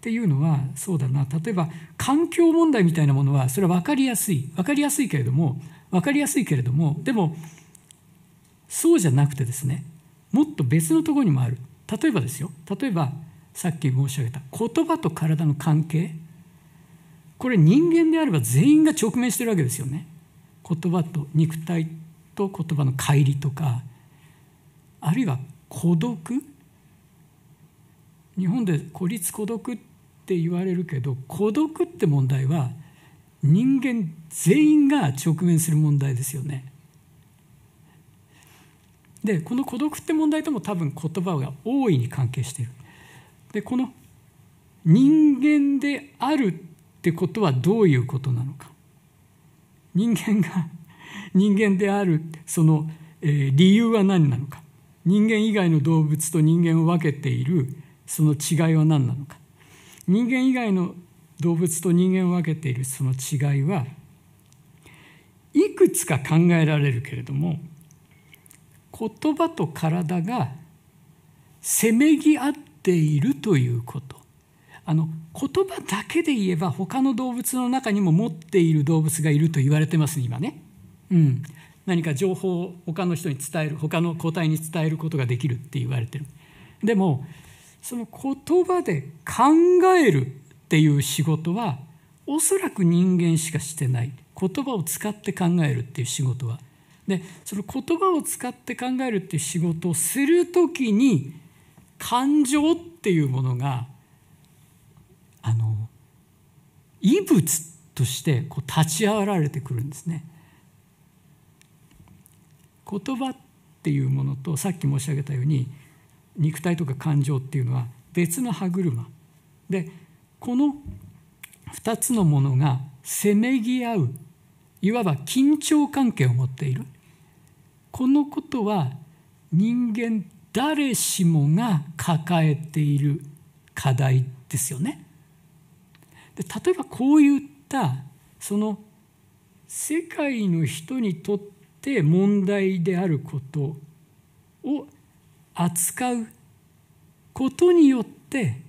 ていうのはそうだな例えば環境問題みたいなものはそれは分かりやすい分かりやすいけれども分かりやすいけれどもでもそうじゃなくてですねもっと別のところにもある例えばですよ例えばさっき申し上げた言葉と体の関係これ人間であれば全員が直面してるわけですよね言葉と肉体と言葉の乖離とかあるいは孤独日本で孤立孤独って言われるけど孤独って問題は人間全員が直面する問題ですよね。でこの孤独って問題とも多分言葉が大いに関係している。でこの人間であるってことはどういうことなのか人間が 人間であるその、え理由は何なのか人間以外の動物と人間を分けているその違いは何なのか人間以外の動物と人間を分けているその違いはいくつか考えられるけれども言葉と体がせめぎ合っているということあの言葉だけで言えば他の動物の中にも持っている動物がいると言われてますね今ね、うん、何か情報を他の人に伝える他の個体に伝えることができるって言われてるでもその言葉で考えるっていう仕事はおそらく人間しかしてない言葉を使って考えるっていう仕事はでその言葉を使って考えるっていう仕事をする時に感情っていうものがあの異物としてこう立ち上がられてくるんですね。言葉っていうものとさっき申し上げたように肉体とか感情っていうのは別の歯車でこの2つのものがせめぎ合ういわば緊張関係を持っているこのことは人間誰しもが抱えている課題ですよね。で例えばこういったその世界の人にとって問題であることを扱うことによって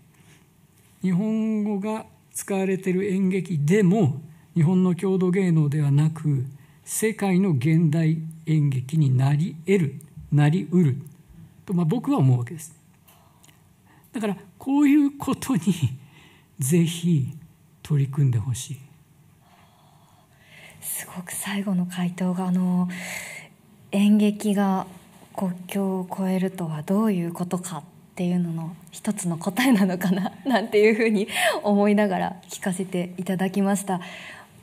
日本語が使われている演劇でも日本の郷土芸能ではなく世界の現代演劇になり得るなりうると、まあ、僕は思うわけです。だからこういうことに是非取り組んでほしいすごく最後の回答があの演劇が国境を越えるとはどういうことかっていうのの一つの答えなのかななんていうふうに思いながら聞かせていただきました。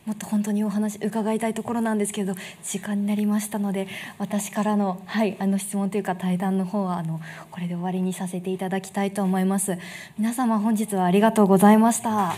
もっと本当にお話伺いたいところなんですけれど時間になりましたので私からの,、はい、あの質問というか対談の方はあのこれで終わりにさせていただきたいと思います皆様本日はありがとうございました。